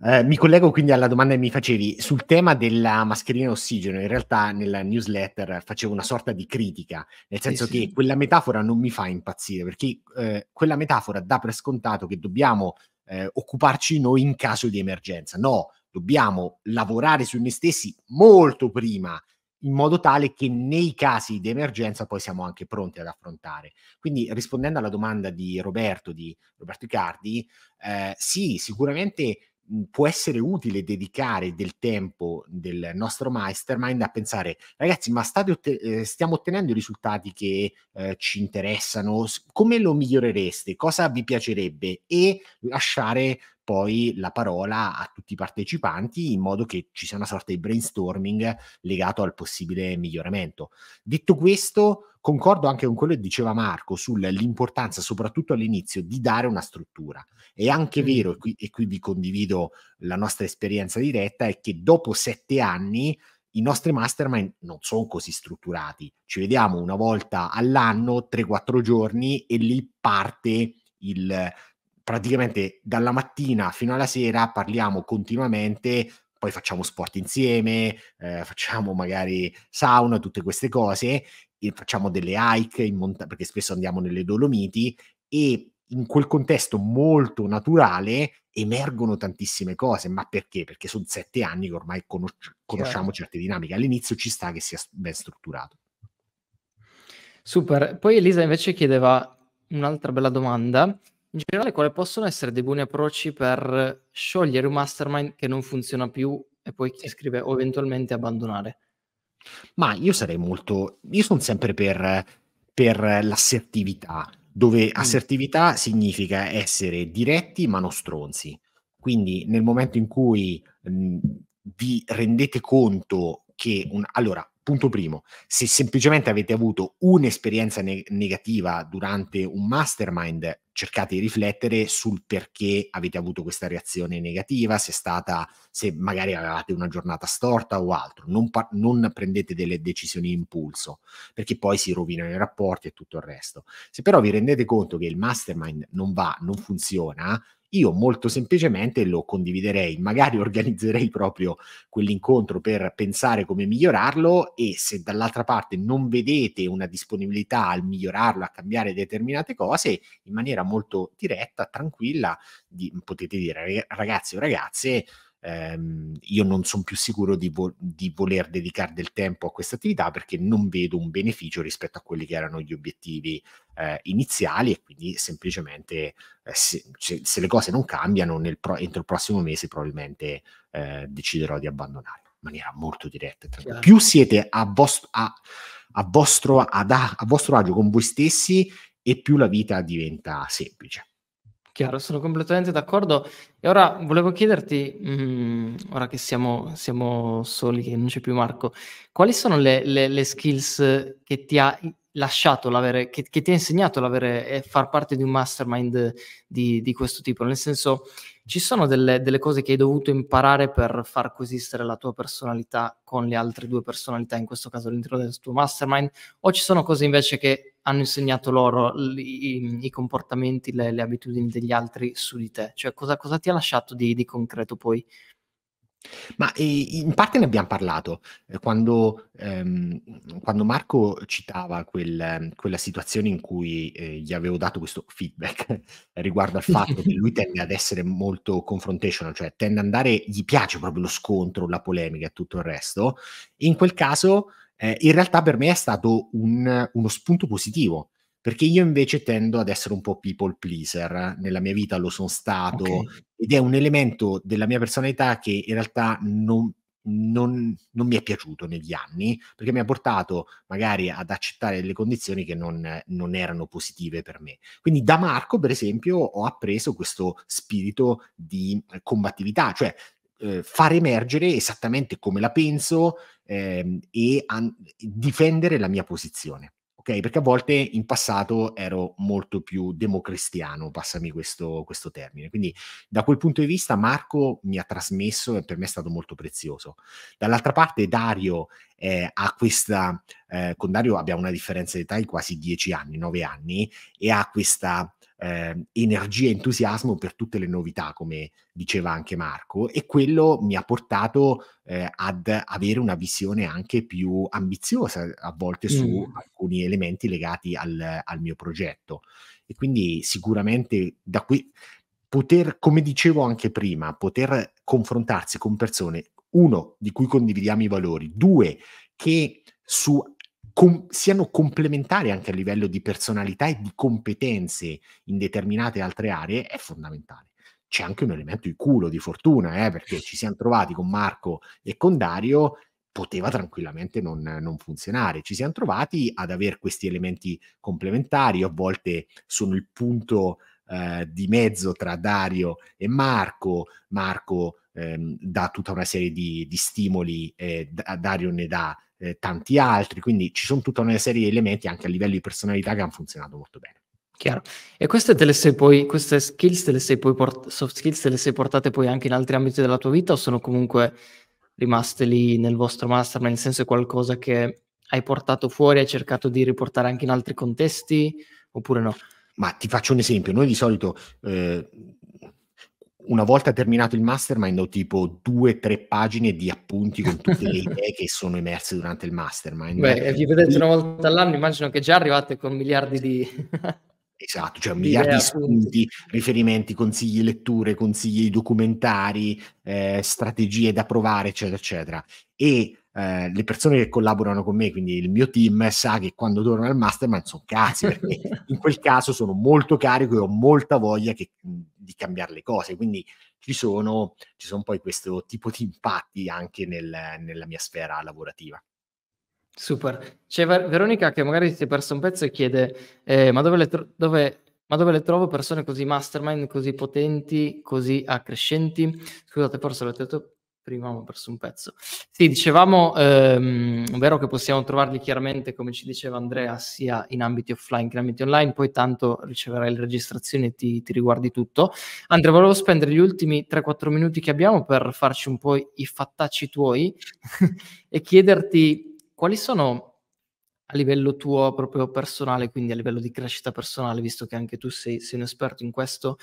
Eh, mi collego quindi alla domanda che mi facevi sul tema della mascherina ossigeno. In realtà nella newsletter facevo una sorta di critica, nel senso sì. che quella metafora non mi fa impazzire, perché eh, quella metafora dà per scontato che dobbiamo eh, occuparci noi in caso di emergenza. No, dobbiamo lavorare su noi stessi molto prima, in modo tale che nei casi di emergenza poi siamo anche pronti ad affrontare. Quindi rispondendo alla domanda di Roberto, di Roberto Icardi, eh, sì, sicuramente Mhmm, può essere utile dedicare del tempo del nostro mastermind a pensare ragazzi ma otte- ehm, stiamo ottenendo i risultati che eh, ci interessano come lo migliorereste cosa vi piacerebbe e lasciare poi la parola a tutti i partecipanti in modo che ci sia una sorta di brainstorming legato al possibile miglioramento. Detto questo, concordo anche con quello che diceva Marco sull'importanza, soprattutto all'inizio, di dare una struttura. È anche mm. vero, e qui, e qui vi condivido la nostra esperienza diretta, è che dopo sette anni i nostri mastermind non sono così strutturati. Ci vediamo una volta all'anno, 3-4 giorni, e lì parte il praticamente dalla mattina fino alla sera parliamo continuamente, poi facciamo sport insieme, eh, facciamo magari sauna, tutte queste cose, e facciamo delle hike in montagna, perché spesso andiamo nelle Dolomiti e in quel contesto molto naturale emergono tantissime cose, ma perché? Perché sono sette anni che ormai conosci- conosciamo certo. certe dinamiche, all'inizio ci sta che sia ben strutturato. Super, poi Elisa invece chiedeva un'altra bella domanda, in generale quali possono essere dei buoni approcci per sciogliere un mastermind che non funziona più e poi chi scrive o eventualmente abbandonare? Ma io sarei molto, io sono sempre per, per l'assertività, dove mm. assertività significa essere diretti ma non stronzi. Quindi nel momento in cui mh, mhmm, vi rendete conto che un, allora, punto primo, se semplicemente avete avuto un'esperienza ne- negativa durante un mastermind, cercate di riflettere sul perché avete avuto questa reazione negativa, se, stata, se magari avevate una giornata storta o altro. Non, pa- non prendete delle decisioni impulso, perché poi si rovinano i rapporti e tutto il resto. Se però vi rendete conto che il mastermind non va, non funziona, io molto semplicemente lo condividerei, magari organizzerei proprio quell'incontro per pensare come migliorarlo e se dall'altra parte non vedete una disponibilità al migliorarlo, a cambiare determinate cose, in maniera molto diretta, tranquilla, di, potete dire ragazzi o ragazze, ehm, io non sono più sicuro di, vo- di, voler dedicare del tempo a questa attività perché non vedo un beneficio rispetto a quelli che erano gli obiettivi eh, iniziali e quindi semplicemente eh, se, se, se, le cose non cambiano pro- entro il prossimo mese probabilmente eh, deciderò di abbandonare in maniera molto diretta. Certo. Più siete a, vost- a, a, vostro, ad- a vostro agio con voi stessi e più la vita diventa semplice. Chiaro, sono completamente d'accordo. E ora volevo chiederti, mm, ora che siamo, siamo soli, che non c'è più Marco, quali sono le, le- le skills che ti ha lasciato l'avere, che, che ti ha insegnato l'avere e far parte di un mastermind di, di questo tipo? Nel senso, ci sono delle, delle cose che hai dovuto imparare per far coesistere la tua personalità con le altre due personalità, in questo caso all'interno del tuo mastermind, o ci sono cose invece che hanno insegnato loro i, i comportamenti, le, le, abitudini degli altri su di te? Cioè cosa, cosa ti ha lasciato di, di concreto poi ma in parte ne abbiamo parlato eh, quando, ehm, quando, Marco citava quel, quella situazione in cui eh, gli avevo dato questo feedback riguardo al fatto che lui tende ad essere molto confrontational, cioè tende ad andare, gli piace proprio lo scontro, la polemica e tutto il resto. In quel caso, eh, in realtà per me è stato un, uno spunto positivo perché io invece tendo ad essere un po' people pleaser, nella mia vita lo sono stato okay. ed è un elemento della mia personalità che in realtà non, non, non, mi è piaciuto negli anni perché mi ha portato magari ad accettare delle condizioni che non, non erano positive per me. Quindi da Marco, per esempio, ho appreso questo spirito di combattività, cioè eh, far emergere esattamente come la penso ehm, e an- difendere la mia posizione ok? Perché a volte in passato ero molto più democristiano, passami questo, questo, termine. Quindi da quel punto di vista Marco mi ha trasmesso e per me è stato molto prezioso. Dall'altra parte Dario eh, ha questa, eh, con Dario abbiamo una differenza di età di quasi dieci anni, nove anni, e ha questa eh, energia e entusiasmo per tutte le novità, come diceva anche Marco, e quello mi ha portato eh, ad avere una visione anche più ambiziosa a volte su mm. alcuni elementi legati al, al, mio progetto. E quindi sicuramente da qui poter, come dicevo anche prima, poter confrontarsi con persone, uno, di cui condividiamo i valori, due, che su com- siano complementari anche a livello di personalità e di competenze in determinate altre aree è fondamentale. C'è anche un elemento di culo, di fortuna, eh, perché ci siamo trovati con Marco e con Dario poteva tranquillamente non, non, funzionare. Ci siamo trovati ad avere questi elementi complementari, a volte sono il punto eh, di mezzo tra Dario e Marco, Marco ehm, dà tutta una serie di, di stimoli, eh, Dario ne dà eh, tanti altri, quindi ci sono tutta una serie di elementi anche a livello di personalità che hanno funzionato molto bene. Chiaro. E queste, te le sei poi, queste skills te le sei poi port- soft skills te le sei portate poi anche in altri ambiti della tua vita o sono comunque rimaste lì nel vostro master, nel senso è qualcosa che hai portato fuori, hai cercato di riportare anche in altri contesti oppure no? Ma ti faccio un esempio, noi di solito eh, una volta terminato il mastermind ho tipo due o tre pagine di appunti con tutte le idee che sono emerse durante il mastermind. Beh, ecco, vi vedete una volta all'anno, immagino che già arrivate con miliardi di... esatto, cioè miliardi di spunti, riferimenti, consigli letture, consigli documentari, eh, strategie da provare, eccetera, eccetera. E eh, le persone che collaborano con me, quindi il mio team, eh, sa che quando torno al mastermind sono cazzi, perché in quel caso sono molto carico e ho molta voglia che, di cambiare le cose. Quindi ci sono, ci sono, poi questo tipo di impatti anche nel, nella mia sfera lavorativa. Super. C'è Ver- Veronica che magari si è persa un pezzo e chiede: eh, ma, dove tro- dove, ma, dove le trovo persone così mastermind, così potenti, così accrescenti? Scusate, forse l'ho detto prima Springavamo perso un pezzo. Sì, dicevamo, ehm, vero che possiamo trovarli chiaramente, come ci diceva Andrea, sia in ambiti offline che in ambiti online, poi tanto riceverai le registrazioni e ti, ti riguardi tutto. Andrea, volevo spendere gli ultimi 3-4 minuti che abbiamo per farci un po' i fattacci tuoi e chiederti quali sono a livello tuo proprio personale, quindi a livello di crescita personale, visto che anche tu sei, sei un esperto in questo,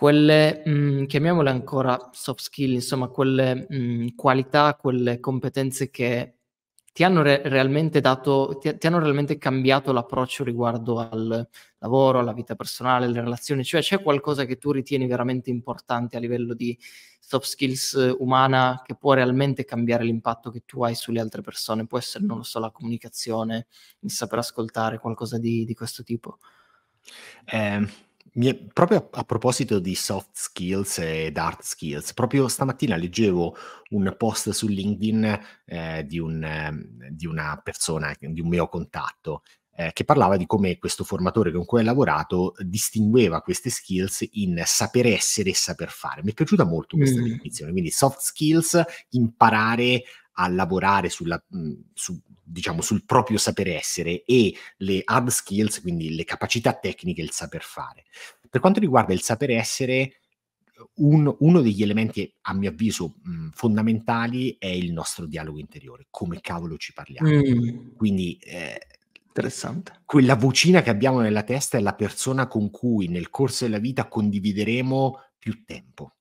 quelle, mh, mm, chiamiamole ancora soft skill, insomma, quelle mh, mm, qualità, quelle competenze che ti hanno re- realmente dato, ti, ti, hanno realmente cambiato l'approccio riguardo al lavoro, alla vita personale, alle relazioni, cioè c'è qualcosa che tu ritieni veramente importante a livello di soft skills eh, umana che può realmente cambiare l'impatto che tu hai sulle altre persone, può essere, non lo so, la comunicazione, il saper ascoltare, qualcosa di, di questo tipo. Eh, è, proprio a, a, proposito di soft skills ed hard skills, proprio stamattina leggevo un post su LinkedIn eh, di, un, eh, di, una persona, di un mio contatto, eh, che parlava di come questo formatore con cui ha lavorato distingueva queste skills in saper essere e saper fare. Mi è piaciuta molto questa mm. definizione, quindi soft skills, imparare a lavorare sulla, mhmm, su, diciamo, sul proprio sapere essere e le hard skills, quindi le capacità tecniche, il saper fare. Per quanto riguarda il saper essere, un, uno degli elementi, a mio avviso, mh, mhmm, fondamentali è il nostro dialogo interiore, come cavolo ci parliamo. Mm. Quindi eh, interessante. Quella vocina che abbiamo nella testa è la persona con cui nel corso della vita condivideremo più tempo.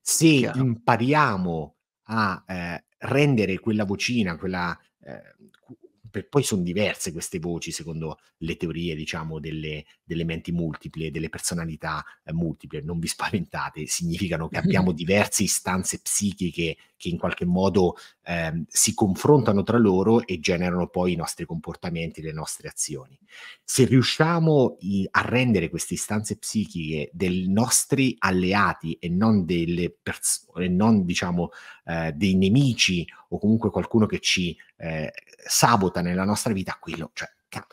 Se Chiaro. impariamo a eh, rendere quella vocina, quella, eh, poi sono diverse queste voci secondo le teorie, diciamo, delle, delle menti multiple, delle personalità eh, multiple, non vi spaventate, significano che abbiamo diverse istanze psichiche che in qualche modo eh, si confrontano tra loro e generano poi i nostri comportamenti, le nostre azioni. Se riusciamo i, a rendere queste istanze psichiche dei nostri alleati e non delle persone, non diciamo eh, dei nemici o comunque qualcuno che ci eh, sabota nella nostra vita, quello, cioè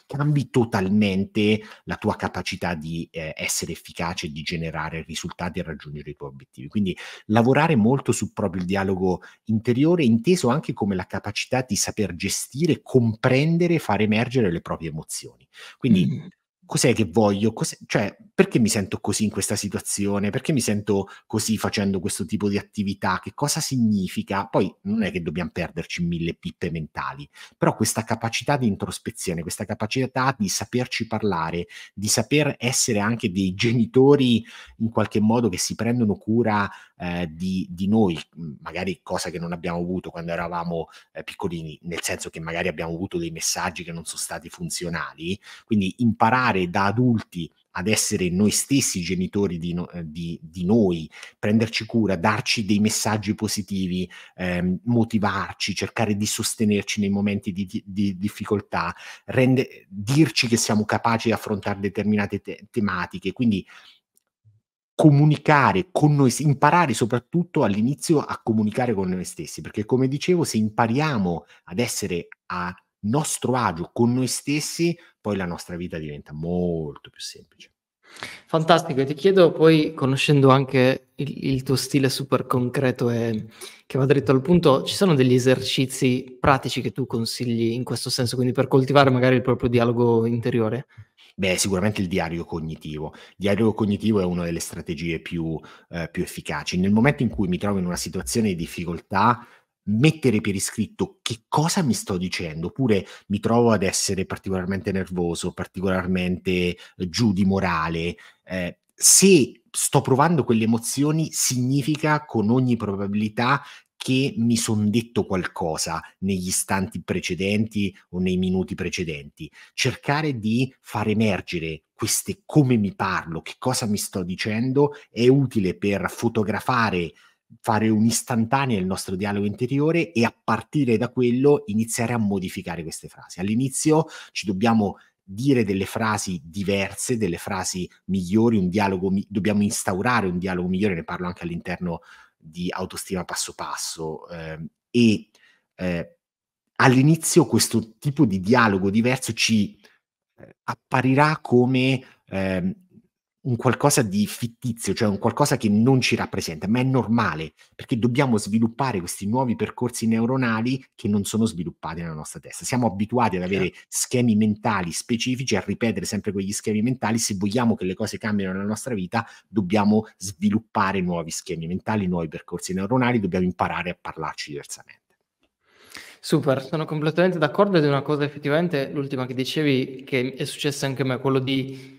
cambi totalmente la tua capacità di eh, essere efficace, di generare risultati e raggiungere i tuoi obiettivi. Quindi lavorare molto sul proprio dialogo interiore, inteso anche come la capacità di saper gestire, comprendere, far emergere le proprie emozioni. Quindi mm cos'è che voglio, cos'è, cioè perché mi sento così in questa situazione, perché mi sento così facendo questo tipo di attività, che cosa significa. Poi non è che dobbiamo perderci mille pippe mentali, però questa capacità di introspezione, questa capacità di saperci parlare, di saper essere anche dei genitori in qualche modo che si prendono cura eh, di, di, noi, magari cosa che non abbiamo avuto quando eravamo eh, piccolini, nel senso che magari abbiamo avuto dei messaggi che non sono stati funzionali, quindi imparare da adulti ad essere noi stessi genitori di, no, eh, di, di, noi, prenderci cura, darci dei messaggi positivi, ehm, motivarci, cercare di sostenerci nei momenti di, di difficoltà, rende, dirci che siamo capaci di affrontare determinate te- tematiche. Quindi comunicare con noi, imparare soprattutto all'inizio a comunicare con noi stessi, perché come dicevo, se impariamo ad essere a nostro agio con noi stessi, poi la nostra vita diventa molto più semplice. Fantastico, e ti chiedo poi, conoscendo anche il, il tuo stile super concreto e che va dritto al punto, ci sono degli esercizi pratici che tu consigli in questo senso, quindi per coltivare magari il proprio dialogo interiore? Beh, sicuramente il diario cognitivo. Il diario cognitivo è una delle strategie più, eh, più, efficaci. Nel momento in cui mi trovo in una situazione di difficoltà, mettere per iscritto che cosa mi sto dicendo, oppure mi trovo ad essere particolarmente nervoso, particolarmente eh, giù di morale. Eh, se sto provando quelle emozioni, significa con ogni probabilità che mi sono detto qualcosa negli istanti precedenti o nei minuti precedenti. Cercare di far emergere queste come mi parlo, che cosa mi sto dicendo, è utile per fotografare, fare un'istantanea del nostro dialogo interiore e a partire da quello iniziare a modificare queste frasi. All'inizio ci dobbiamo dire delle frasi diverse, delle frasi migliori, un dialogo, dobbiamo instaurare un dialogo migliore, ne parlo anche all'interno di autostima passo passo eh, e eh, all'inizio questo tipo di dialogo diverso ci eh, apparirà come ehm, un qualcosa di fittizio, cioè un qualcosa che non ci rappresenta, ma è normale perché dobbiamo sviluppare questi nuovi percorsi neuronali che non sono sviluppati nella nostra testa. Siamo abituati ad avere certo. schemi mentali specifici, a ripetere sempre quegli schemi mentali. Se vogliamo che le cose cambino nella nostra vita, dobbiamo sviluppare nuovi schemi mentali, nuovi percorsi neuronali, dobbiamo imparare a parlarci diversamente. Super, sono completamente d'accordo ed è una cosa effettivamente, l'ultima che dicevi, che è successa anche a me, quello di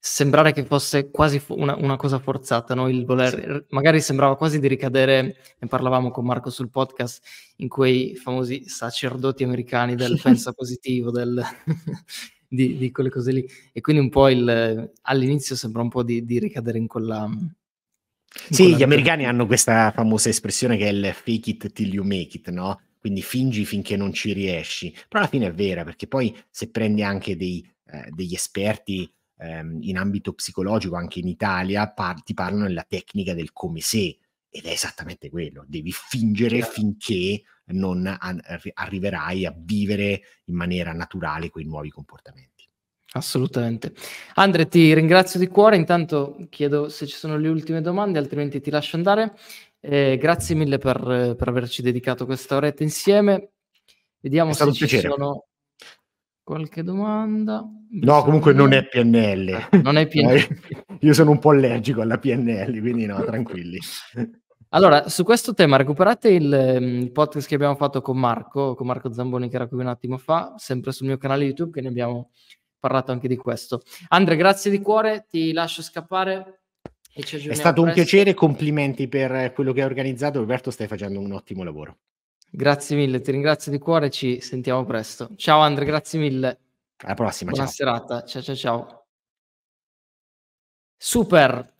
sembrare che fosse quasi una, una cosa forzata, no? il voler, sì. magari sembrava quasi di ricadere, ne parlavamo con Marco sul podcast, in quei famosi sacerdoti americani del pensa positivo, del, di, di, quelle cose lì. E quindi un po' il, all'inizio sembra un po' di, di ricadere in quella... In sì, quella gli americani hanno questa famosa espressione che è il fake it till you make it, no? Quindi fingi finché non ci riesci. Però alla fine è vera, perché poi se prendi anche dei, eh, degli esperti ehm, in ambito psicologico anche in Italia par- ti parlano della tecnica del come se ed è esattamente quello, devi fingere finché non a- arriverai a vivere in maniera naturale quei nuovi comportamenti. Assolutamente. Andre, ti ringrazio di cuore. Intanto chiedo se ci sono le ultime domande, altrimenti ti lascio andare. Eh, grazie mille per, per averci dedicato questa oretta insieme. Vediamo se ci piacere. sono Qualche domanda? No, comunque eh, non è PNL. Non eh, è PNL. Io sono un po' allergico alla PNL, quindi no, tranquilli. Allora, su questo tema recuperate il, mm, il, podcast che abbiamo fatto con Marco, con Marco Zamboni che era qui un attimo fa, sempre sul mio canale YouTube, che ne abbiamo parlato anche di questo. Andre, grazie di cuore, ti lascio scappare. È stato presto. un piacere, complimenti per eh, quello che hai organizzato. Roberto, stai facendo un ottimo lavoro. Grazie mille, ti ringrazio di cuore, ci sentiamo presto. Ciao Andre, grazie mille. Alla prossima, Buona ciao. serata, ciao ciao ciao. Super,